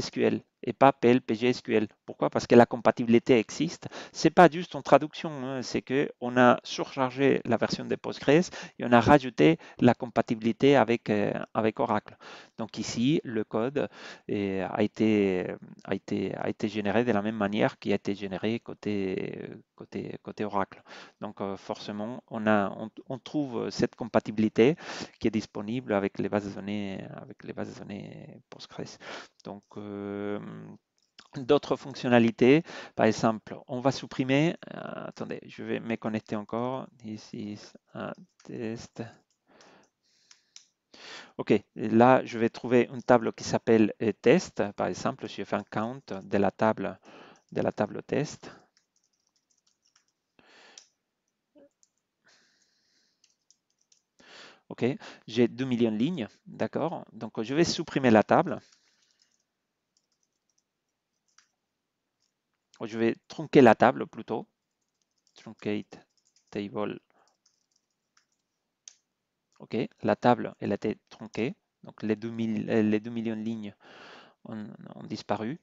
SQL et pas PL, PGSQL. Pourquoi Parce que la compatibilité existe. C'est pas juste en traduction, hein, c'est que on a surchargé la version de Postgres et on a rajouté la compatibilité avec, euh, avec Oracle. Donc ici, le code a, été, a, été, a été généré de la même manière qu'il a été généré côté, côté, côté Oracle. Donc euh, forcément, on, a, on, trouve cette compatibilité qui est disponible avec les bases de données, avec les bases de données Postgres. Donc euh, euh, d'autres fonctionnalités. Par exemple, on va supprimer, euh, attendez, je vais me connecter encore, ici, un test. Ok, là, je vais trouver une table qui s'appelle euh, test. Par exemple, je fais un count de la table, de la table test. Ok, j'ai 2 millions de lignes, d'accord Donc, je vais supprimer la table. je vais tronquer la table plutôt. Truncate table. OK, la table, elle a été tronquée. Donc les 2, euh, les millions de lignes ont, ont disparu.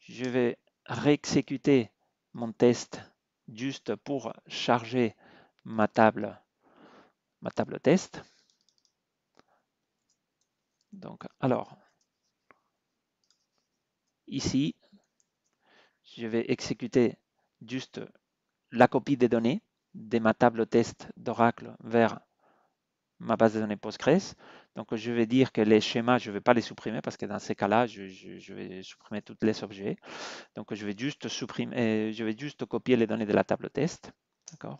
Je vais réexécuter mon test juste pour charger ma table, ma table test. Donc, alors, ici, je vais exécuter juste la copie des données de ma table test d'Oracle vers ma base de données Postgres. Donc, je vais dire que les schémas, je ne vais pas les supprimer parce que dans ces cas-là, je, vais supprimer tous les objets. Donc, je vais juste supprimer, euh, je vais juste copier les données de la table test. D'accord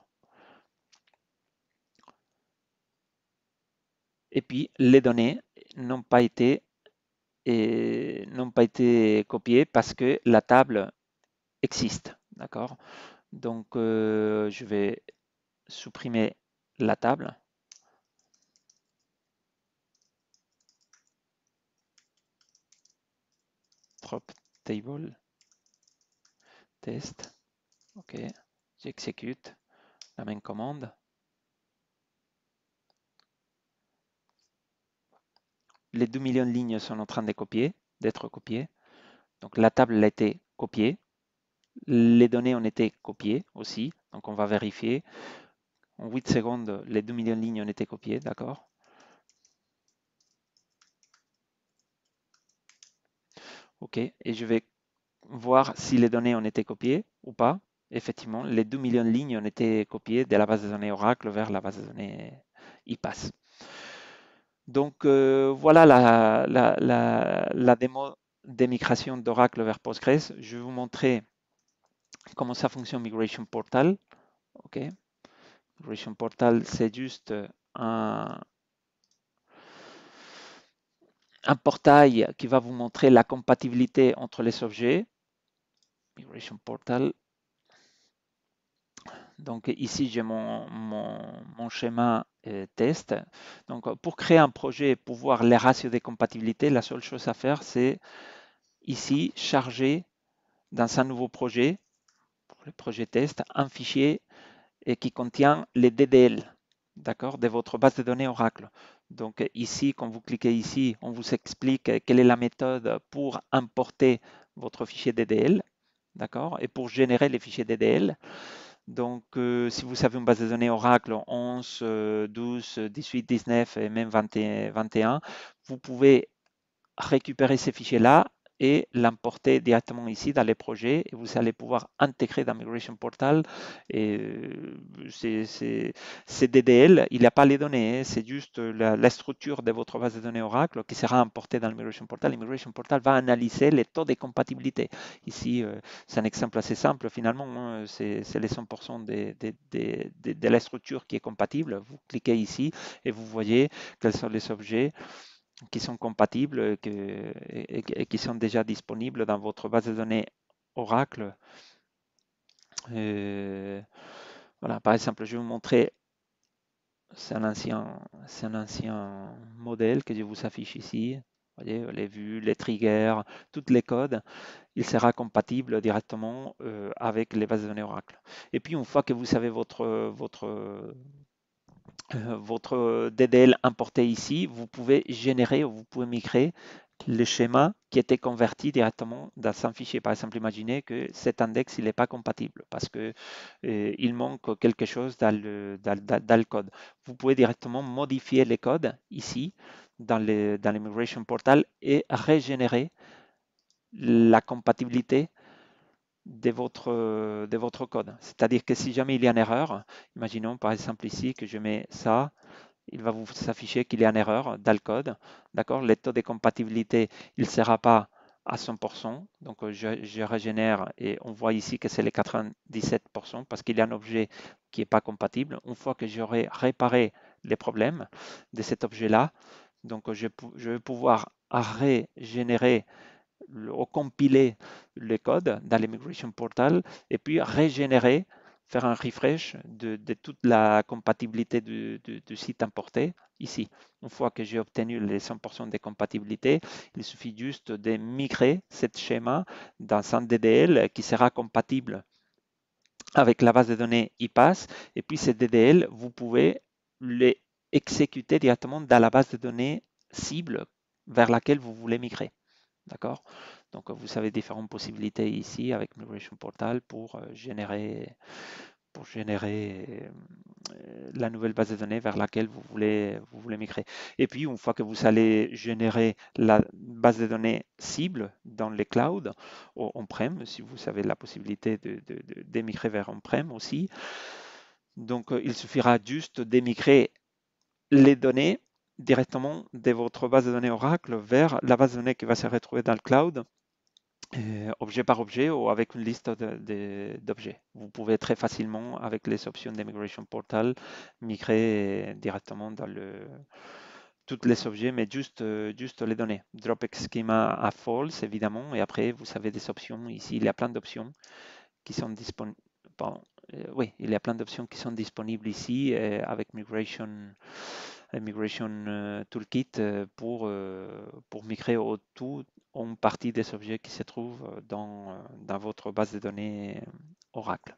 Et puis, les données n'ont pas été euh, n'ont pas été copiées parce que la table existe. D'accord Donc, euh, je vais supprimer la table. Prop table test. OK. J'exécute la même commande. Les deux millions de lignes sont en train de copier, d'être copiées. Donc la table a été copiée. Les données ont été copiées aussi, donc on va vérifier. En 8 secondes, les 2 millions de lignes ont été copiées, d'accord OK, et je vais voir si les données ont été copiées ou pas. Effectivement, les 2 millions de lignes ont été copiées de la base de données Oracle vers la base de données IPAS. Donc euh, voilà la, démo la, la d'Oracle vers Postgres. Je vais vous montrer comment ça fonctionne Migration Portal. OK. Migration Portal, c'est juste un, un portail qui va vous montrer la compatibilité entre les objets. Migration Portal. Donc ici, j'ai mon, mon, schéma euh, test. Donc pour créer un projet pour voir les ratios de compatibilité, la seule chose à faire, c'est ici charger dans un nouveau projet le projet test, un fichier et qui contient les DDL d'accord, de votre base de données Oracle. Donc ici, quand vous cliquez ici, on vous explique quelle est la méthode pour importer votre fichier DDL, d'accord, et pour générer les fichiers DDL. Donc, euh, si vous avez une base de données Oracle 11, 12, 18, 19 et même 20, 21, vous pouvez récupérer ces fichiers-là et l'importer directement ici dans les projets. Et vous allez pouvoir intégrer dans Migration Portal. Et euh, c'est DDL, il n'y a pas les données, hein. c'est juste la, structure de votre base de données Oracle qui sera importée dans Migration Portal. Le Migration Portal va analyser les taux de compatibilité. Ici, euh, c'est un exemple assez simple finalement, hein, c'est les 100% de, de la structure qui est compatible. Vous cliquez ici et vous voyez quels sont les objets qui sont compatibles que, et, qui sont déjà disponibles dans votre base de données Oracle. Euh, voilà, par exemple, je vais vous montrer, c'est un, ancien, un ancien modèle que je vous affiche ici. Vous voyez, les vues, les triggers, tous les codes, il sera compatible directement euh, avec les bases de données Oracle. Et puis, une fois que vous savez votre, votre euh, votre DDL importé ici, vous pouvez générer ou vous pouvez migrer le schéma qui était converti directement dans un fichier. Par exemple, imaginez que cet index il n'est pas compatible parce que euh, il manque quelque chose dans le, code. Vous pouvez directement modifier les codes ici dans le dans l'immigration portal et régénérer la compatibilité de votre, euh, de votre code. C'est-à-dire que si jamais il y a une erreur, imaginons par exemple ici que je mets ça, il va vous s'afficher qu'il y a une erreur dans le code. D'accord Le taux de compatibilité, il ne sera pas à 100%. Donc, euh, je, régénère et on voit ici que c'est les 97% parce qu'il y a un objet qui n'est pas compatible. Une fois que j'aurai réparé les problèmes de cet objet-là, donc euh, je, je vais pouvoir régénérer recompiler le code dans l'immigration portal et puis régénérer, faire un refresh de, toute la compatibilité du, site importé ici. Une fois que j'ai obtenu les 100% de compatibilité, il suffit juste de migrer ce schéma dans un DDL qui sera compatible avec la base de données IPAS. Et puis ce DDL, vous pouvez les exécuter directement dans la base de données cible vers laquelle vous voulez migrer. D'accord Donc, vous avez différentes possibilités ici avec Migration Portal pour euh, générer, euh, la nouvelle base de données vers laquelle vous voulez, vous migrer. Et puis, une fois que vous allez générer la base de données cible dans les clouds, on-prem, si vous avez la possibilité de, de, vers on-prem aussi, donc euh, il suffira juste d'émigrer les données directement de votre base de données Oracle vers la base de données qui va se retrouver dans le cloud, euh, objet par objet ou avec une liste d'objets. Vous pouvez très facilement, avec les options de Migration Portal, migrer directement dans le tous les objets, mais juste, euh, juste les données. Drop schema à false, évidemment, et après, vous avez des options. Ici, il y a plein d'options qui sont disponibles. Euh, oui, il y plein d'options qui sont disponibles ici avec Migration Migration euh, Toolkit euh, pour, euh, pour migrer au tout en partie des objets qui se trouvent dans, dans votre base de données Oracle.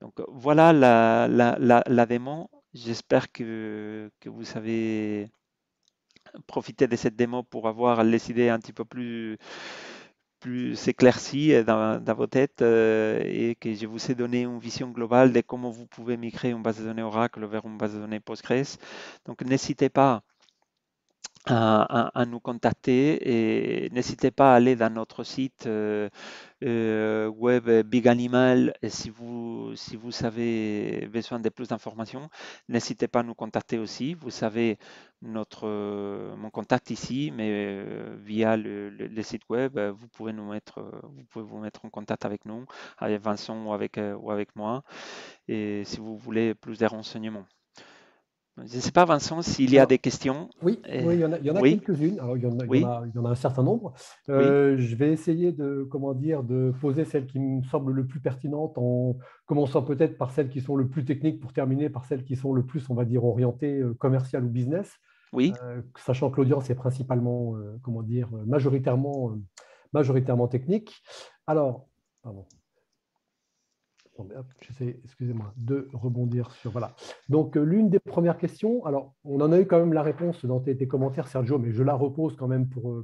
Donc voilà la, la, la, la démo. J'espère que, que vous avez profité de cette démo pour avoir les idées un petit peu plus plus s'éclaircit dans, vos têtes euh, et que je vous ai donné une vision globale de comment vous pouvez migrer une base de données Oracle vers une base de données Postgres. Donc n'hésitez pas à, nous contacter et n'hésitez pas à aller dans notre site euh, euh, web Big Animal si vous, si vous avez besoin de plus d'informations. N'hésitez pas à nous contacter aussi. Vous savez notre, mon contact ici, mais euh, via le, site web, vous pouvez, nous mettre, vous pouvez vous mettre en contact avec nous, avec Vincent ou avec, ou avec moi, et si vous voulez plus de renseignements. Je ne sais pas, Vincent, s'il y a des questions. Euh, oui, il y en a, quelques-unes. il y en a, un certain nombre. Euh, je vais essayer de, comment dire, de poser celles qui me semblent le plus pertinentes en commençant peut-être par celles qui sont le plus techniques pour terminer par celles qui sont le plus, on va dire, orientées euh, commercial ou business. Oui. sachant que l'audience est principalement, comment dire, majoritairement, majoritairement technique. Alors, pardon j'essaie, excusez-moi, de rebondir sur. Voilà. Donc, euh, l'une des premières questions, alors, on en a eu quand même la réponse dans tes, commentaires, Sergio, mais je la repose quand même pour. Euh,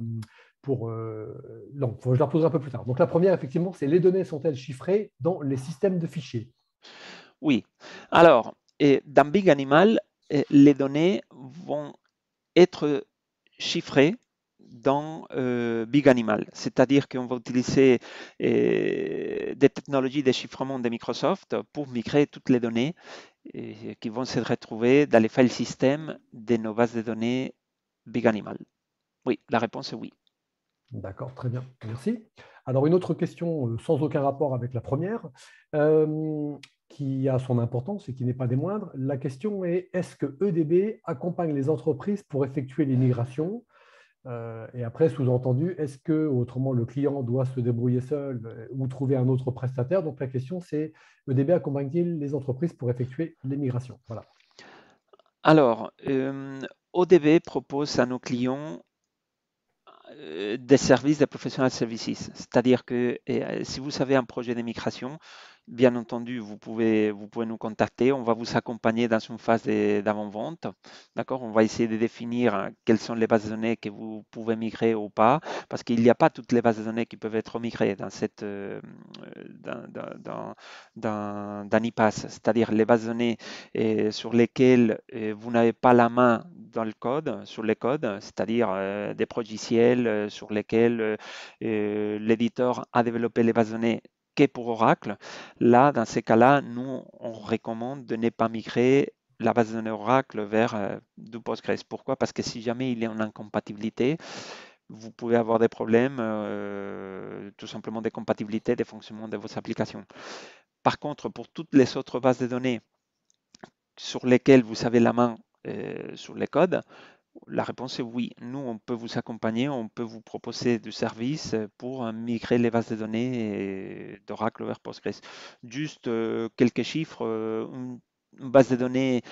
pour euh, non, je la reposerai un peu plus tard. Donc, la première, effectivement, c'est les données sont-elles chiffrées dans les systèmes de fichiers Oui. Alors, et dans Big Animal, eh, les données vont être chiffrées dans euh, Big Animal. C'est-à-dire qu'on va utiliser euh, des technologies de chiffrement de Microsoft pour migrer toutes les données euh, qui vont se retrouver dans les file systèmes de nos bases de données Big Animal. Oui, la réponse est oui. D'accord, très bien, merci. Alors une autre question sans aucun rapport avec la première, qui a son importance et qui n'est pas des moindres. La question est, est-ce que EDB accompagne les entreprises pour effectuer les migrations euh, et après, sous-entendu, est-ce que autrement le client doit se débrouiller seul euh, ou trouver un autre prestataire Donc la question, c'est EDB accompagne-t-il les entreprises pour effectuer les migrations Alors, euh, ODB propose à nos clients des services de professional services. C'est-à-dire que si vous avez un projet de Bien entendu, vous pouvez, vous pouvez nous contacter. On va vous accompagner dans une phase d'avant-vente. D'accord On va essayer de définir hein, quelles sont les bases de données que vous pouvez migrer ou pas, parce qu'il n'y a pas toutes les bases de données qui peuvent être migrées dans cette euh, dans, dans, dans, C'est-à-dire les bases de données euh, sur lesquelles euh, vous n'avez pas la main dans le code, sur les codes, c'est-à-dire des logiciels sur lesquels l'éditeur a développé les bases de données pour Oracle. Là, dans ces cas-là, nous, on recommande de ne pas migrer la base de données Oracle vers euh, du Postgres. Pourquoi Parce que si jamais il y a une incompatibilité, vous pouvez avoir des problèmes, euh, tout simplement des compatibilités des fonctionnements de vos applications. Par contre, pour toutes les autres bases de données sur lesquelles vous avez la main euh, sur les codes, la réponse est oui. Nous, on peut vous accompagner, on peut vous proposer du service euh, pour euh, migrer les bases de données euh, d'Oracle vers Postgres. Juste quelques chiffres, une base de données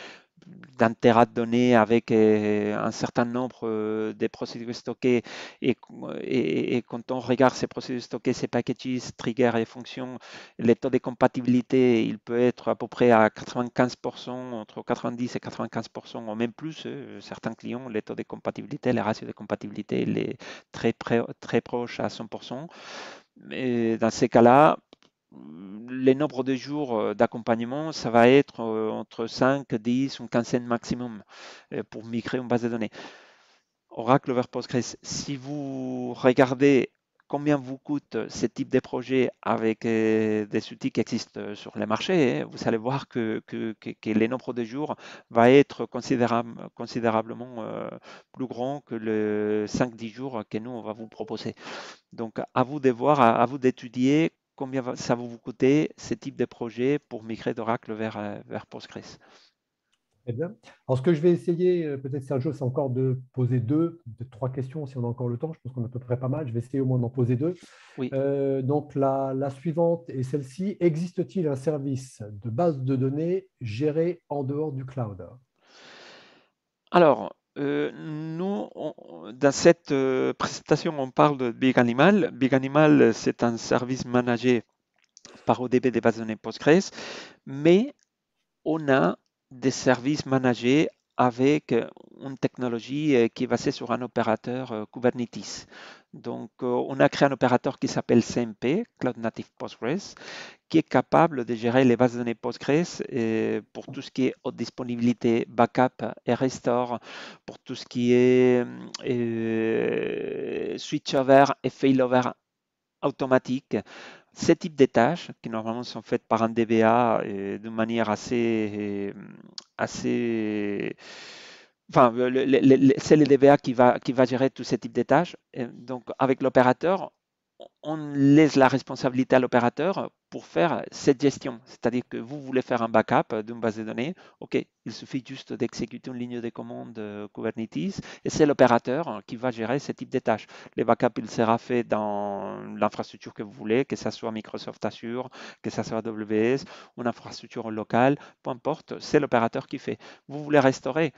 d'un données avec euh, un certain nombre euh, de procédures stockées et, et, quand on regarde ces procédures stockées, ces packages, triggers et fonctions, les taux de compatibilité, il peut être à peu près à 95%, entre 90 et 95%, ou même plus. Euh, certains clients, les taux de compatibilité, les ratios de compatibilité, il est très, très proche à 100%. mais dans ces cas-là, les nombres de jours euh, d'accompagnement, ça va être euh, entre 5, 10, une quinzaine maximum euh, pour migrer une base de données. Oracle vers Postgres, si vous regardez combien vous coûte ce type de projet avec des outils qui existent sur les marchés, hein, vous allez voir que, les nombres de jours va être considérablement plus grand que les 5-10 jours que nous, on va vous proposer. Donc, à vous de voir, à, vous d'étudier combien ça va vous coûter ce type de projet pour migrer d'Oracle euh, vers, Postgres eh bien. Alors, ce que je vais essayer, euh, peut-être Sergio, c'est encore de poser deux, trois questions si on a encore le temps. Je pense qu'on a à peu près pas mal. Je vais essayer au moins d'en poser deux. Euh, donc, la, suivante est celle-ci existe-t-il un service de base de données géré en dehors du cloud Alors, euh, nous, dans cette euh, présentation, on parle de Big Animal. Big Animal, c'est un service managé par ODB des bases de données Postgres, mais on a des services managés avec euh, une technologie euh, qui est basée sur un opérateur euh, Kubernetes. Donc, on a créé un opérateur qui s'appelle CMP, Cloud Native Postgres, qui est capable de gérer les bases de données Postgres et pour tout ce qui est haute disponibilité, backup et restore, pour tout ce qui est euh, switchover et failover automatique ces types de tâches, qui normalement sont faites par un DBA euh, de manière assez, euh, assez enfin, c'est le DBA qui va, qui va gérer tous ces types de tâches. donc, avec l'opérateur, on laisse la responsabilité à l'opérateur pour faire cette gestion. C'est-à-dire que vous voulez faire un backup d'une base de données, OK, il suffit juste d'exécuter une ligne de commande euh, Kubernetes et c'est l'opérateur hein, qui va gérer ce type de tâches. les backup, il sera fait dans l'infrastructure que vous voulez, que ce soit Microsoft Azure, que ce soit AWS, une infrastructure locale, peu importe, c'est l'opérateur qui fait. Vous voulez restaurer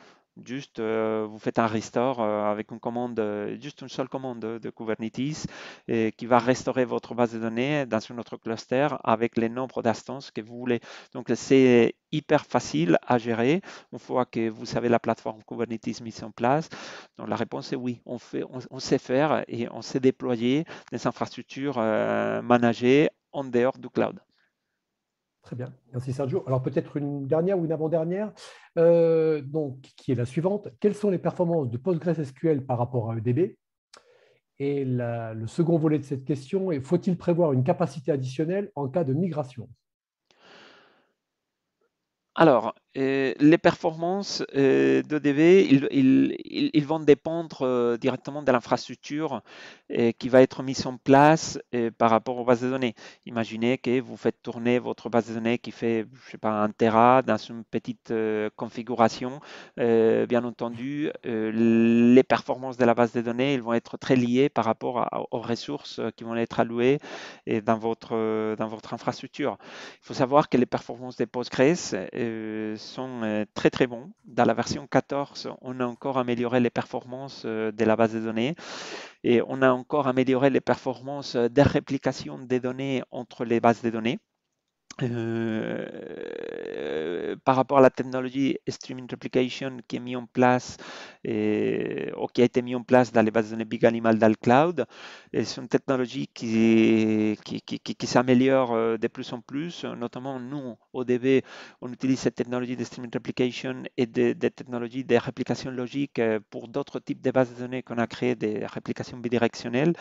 Juste, euh, vous faites un restore euh, avec une commande, euh, juste une seule commande de, Kubernetes et qui va restaurer votre base de données dans un autre cluster avec les nombres d'instances que vous voulez. Donc, c'est hyper facile à gérer une fois que vous avez la plateforme Kubernetes mise en place. Donc, la réponse est oui, on, fait, on, sait faire et on sait déployer des infrastructures managées en dehors du cloud. Très bien, merci Sergio. Alors peut-être une dernière ou une avant-dernière, euh, qui est la suivante. Quelles sont les performances de PostgreSQL par rapport à EDB Et le second volet de cette question est faut-il prévoir une capacité additionnelle en cas de migration Alors, euh, les performances euh, d'ODV, ils, ils, vont dépendre euh, directement de l'infrastructure qui va être mise en place par rapport aux bases de données. Imaginez que vous faites tourner votre base de données qui fait, je sais pas, un Tera dans une petite configuration. bien entendu, les performances de la base de données, ils vont être très liées par rapport aux ressources qui vont être allouées dans votre, dans votre infrastructure. Il faut savoir que les performances de Postgres, sont euh, très très bons. Dans la version 14, on a encore amélioré les performances euh, de la base de données et on a encore amélioré les performances euh, de réplication des données entre les bases de données. Euh, par rapport à la technologie Streaming Replication qui est mise en place euh, ou qui a été mise en place dans les bases de données Big Animal dans le cloud. Euh, c'est une technologie qui, qui, qui, s'améliore de plus en plus. Notamment, nous, au DB, on utilise cette technologie de Streaming Replication et des technologies de réplication logique pour d'autres types de bases de données qu'on a créées, des réplications bidirectionnelles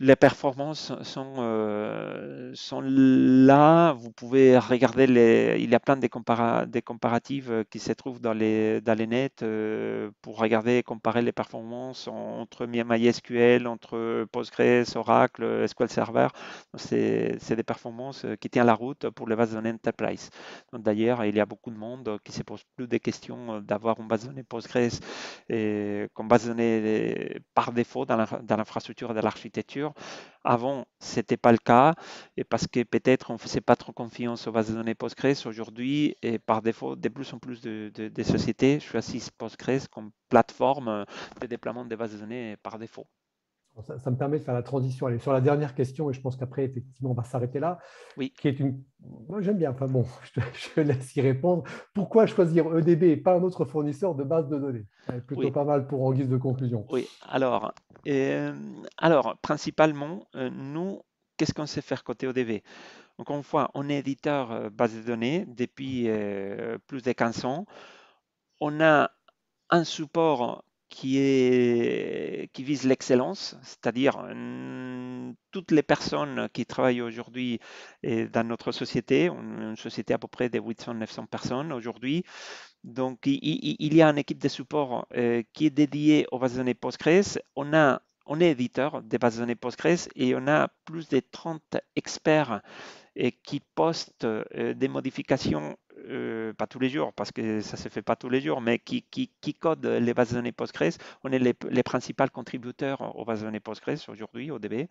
les performances euh, sont, là. Vous pouvez regarder, les, il y a plein de, compara des comparatives euh, qui se trouvent dans les, dans les nets euh, pour regarder et comparer les performances entre MySQL, entre Postgres, Oracle, SQL Server. C'est des performances qui tiennent la route pour les bases de données Enterprise. D'ailleurs, il y a beaucoup de monde qui se pose plus des questions d'avoir une base de données Postgres et, comme base de données par défaut dans l'infrastructure et dans l'architecture avant, ce n'était pas le cas, et parce que peut-être on ne faisait pas trop confiance aux bases de données Postgres. Aujourd'hui, et par défaut, de plus en plus de, de sociétés choisissent Postgres comme plateforme de déploiement des bases de données par défaut. Ça, me permet de faire la transition. Allez, sur la dernière question, et je pense qu'après, effectivement, on va s'arrêter là. Oui. Qui est une... Moi, j'aime bien. Enfin bon, *laughs* je, laisse y répondre. Pourquoi choisir EDB et pas un autre fournisseur de base de données Plutôt pas mal pour en guise de conclusion. Oui, alors, euh, alors principalement, euh, nous, qu'est-ce qu'on sait faire côté EDB Donc, une fois, on est éditeur euh, base de données depuis plus de 15 ans. On a un support qui, est, qui vise l'excellence, c'est-à-dire hum, toutes les personnes qui travaillent aujourd'hui eh, dans notre société, une société à peu près de 800-900 personnes aujourd'hui. Donc, il, y a une équipe de support eh, qui est dédiée aux bases de données Postgres. On, a, on est éditeur des bases de données Postgres et on a plus de 30 experts eh, qui postent des modifications euh, pas tous les jours, parce que ça se fait pas tous les jours, mais qui, qui, code les bases de données Postgres. On est les, les principaux contributeurs aux bases de données Postgres aujourd'hui, au DB.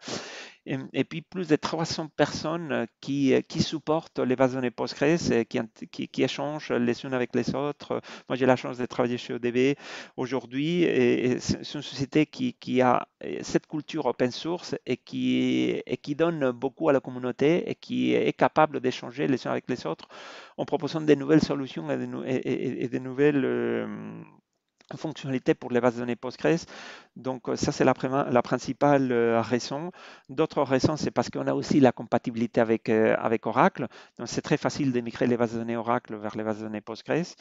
Et, puis plus de 300 personnes qui, qui supportent les bases de données Postgres, qui, échangent les unes avec les autres. Moi, j'ai la chance de travailler chez ODB aujourd'hui, et, c'est une société qui, a cette culture open source et qui, qui donne beaucoup à la communauté et qui est capable d'échanger les uns avec les autres on propose sont des nouvelles solutions et des, et des nouvelles euh, fonctionnalités pour les bases de données Postgres. Donc euh, ça, c'est la, la, principale euh, raison. D'autres raisons, c'est parce qu'on a aussi la compatibilité avec, euh, avec Oracle. Donc c'est très facile de migrer les bases de données Oracle vers les bases de données Postgres.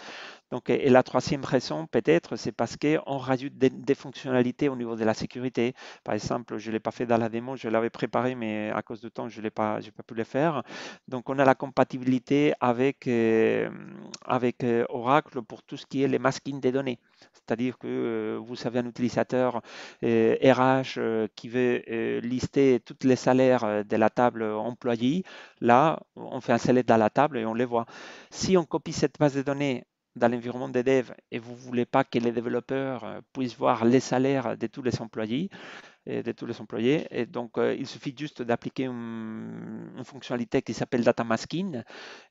Donc, et, la troisième raison, peut-être, c'est parce qu'on rajoute des, fonctionnalités au niveau de la sécurité. Par exemple, je ne l'ai pas fait dans la démo, je l'avais préparé, mais à cause du temps, je n'ai pas, pas pu le faire. Donc on a la compatibilité avec, avec Oracle pour tout ce qui est les masking des données. C'est-à-dire que euh, vous avez un utilisateur RH euh, euh, qui veut lister tous les salaires de la table employée. Là, on fait un select dans la table et on les voit. Si on copie cette base de données dans l'environnement des devs et vous ne voulez pas que les développeurs puissent voir les salaires de tous les employés, et de tous les employés. Et donc, il suffit juste d'appliquer une, une, fonctionnalité qui s'appelle data masking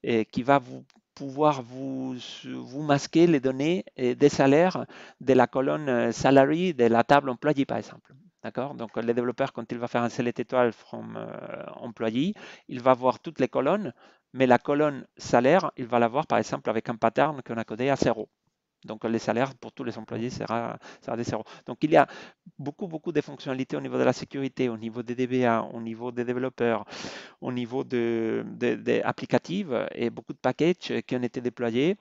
et qui va vous pouvoir vous, vous masquer les données des salaires de la colonne euh, salary de la table Employee, par exemple. D'accord Donc, le développeur, quand il va faire un select étoile from euh, employee, il va voir toutes les colonnes, mais la colonne salaire, il va la voir, par exemple, avec un pattern qu'on a codé à 0. Donc les salaires pour tous les employés sera, sera de Donc il y a beaucoup, beaucoup de fonctionnalités au niveau de la sécurité, au niveau des DBA, au niveau des développeurs, au niveau des de, applicatives et beaucoup de packages qui ont été déployés.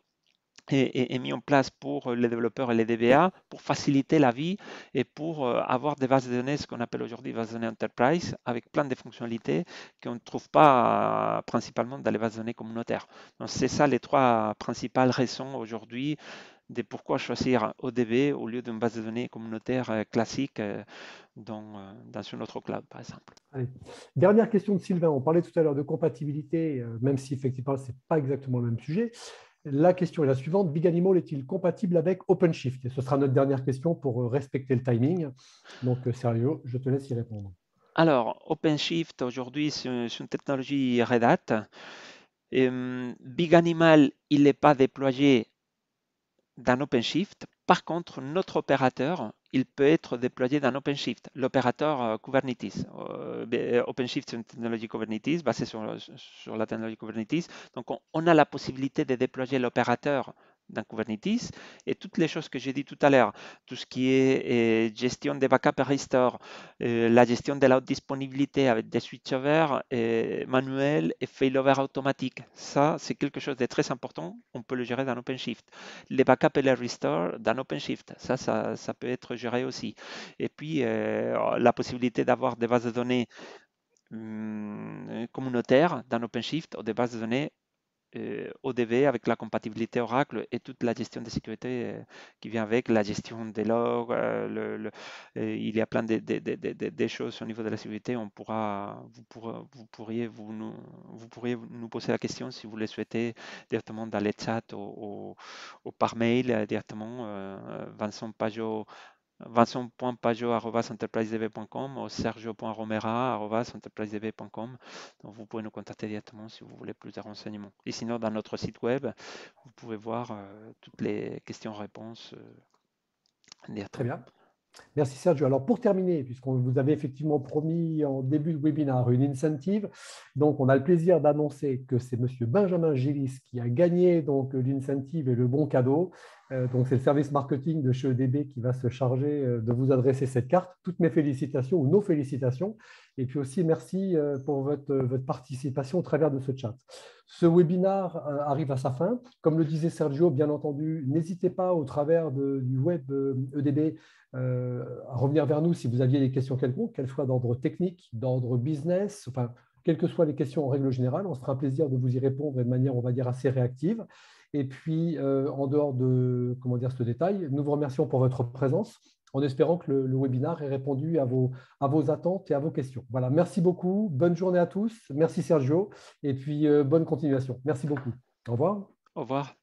Et, et, mis en place pour les développeurs et les DBA pour faciliter la vie et pour euh, avoir des bases de données, ce qu'on appelle aujourd'hui bases de données enterprise, avec plein de fonctionnalités qu'on ne trouve pas principalement dans les bases de données communautaires. Donc c'est ça les trois principales raisons aujourd'hui de pourquoi choisir ODB au lieu d'une base de données communautaire euh, classique euh, dans, euh, dans autre cloud, par exemple. Allez. Dernière question de Sylvain. On parlait tout à l'heure de compatibilité, même si effectivement, ce n'est pas exactement le même sujet. La question est la suivante. Big Animal est-il compatible avec OpenShift ce sera notre dernière question pour respecter le timing. Donc, sérieux, je te laisse y répondre. Alors, OpenShift, aujourd'hui, c'est une technologie Red Hat. Et Big Animal, il n'est pas déployé d'un OpenShift. Par contre, notre opérateur, il peut être déployé dans OpenShift, l'opérateur euh, Kubernetes. Euh, euh, OpenShift, c'est une technologie Kubernetes basée sur, la technologie Kubernetes. Donc, on, a la possibilité de déployer l'opérateur dans Kubernetes et toutes les choses que j'ai dit tout à l'heure, tout ce qui est euh, gestion des backups et restore, euh, la gestion de la haute disponibilité avec des switchovers euh, manuels et failover automatique. Ça, c'est quelque chose de très important. On peut le gérer dans OpenShift. Les backups et les restore dans OpenShift. Ça, ça, ça peut être géré aussi. Et puis, la possibilité d'avoir des bases de données hum, communautaires dans OpenShift ou des bases de données euh, ODV avec la compatibilité Oracle et toute la gestion de sécurité euh, qui vient avec, la gestion des logs. Euh, le, il y a plein de, choses au niveau de la sécurité. On pourra, vous, pourriez, vous, nous, vous pourriez nous poser la question si vous le souhaitez directement dans les chats ou, ou par mail directement. Vincent Pajot Vincent.pagio.com ou Sergio.romera.com. Donc vous pouvez nous contacter directement si vous voulez plus de renseignements. Et sinon, dans notre site web, vous pouvez voir euh, toutes les questions-réponses. Euh, Très bien. Merci Sergio. Alors pour terminer, puisqu'on vous avait effectivement promis en début de webinaire une incentive, donc on a le plaisir d'annoncer que c'est Monsieur Benjamin Gillis qui a gagné l'incentive et le bon cadeau. Euh, donc c'est le service marketing de chez EDB qui va se charger euh, de vous adresser cette carte. Toutes mes félicitations ou nos félicitations. Et puis aussi merci euh, pour votre, participation au travers de ce chat. Ce webinar arrive à sa fin. Comme le disait Sergio, bien entendu, n'hésitez pas au travers du web EDB e à revenir vers nous si vous aviez des questions quelconques, qu'elles soient d'ordre technique, d'ordre business, enfin, quelles que soient les questions en règle générale. On se fera plaisir de vous y répondre de manière, on va dire, assez réactive. Et puis, euh, en dehors de comment dire, ce détail, nous vous remercions pour votre présence en espérant que le, webinaire ait répondu à vos, à vos, attentes et à vos questions. Voilà, merci beaucoup. Bonne journée à tous. Merci Sergio. Et puis, euh, bonne continuation. Merci beaucoup. Au revoir. Au revoir.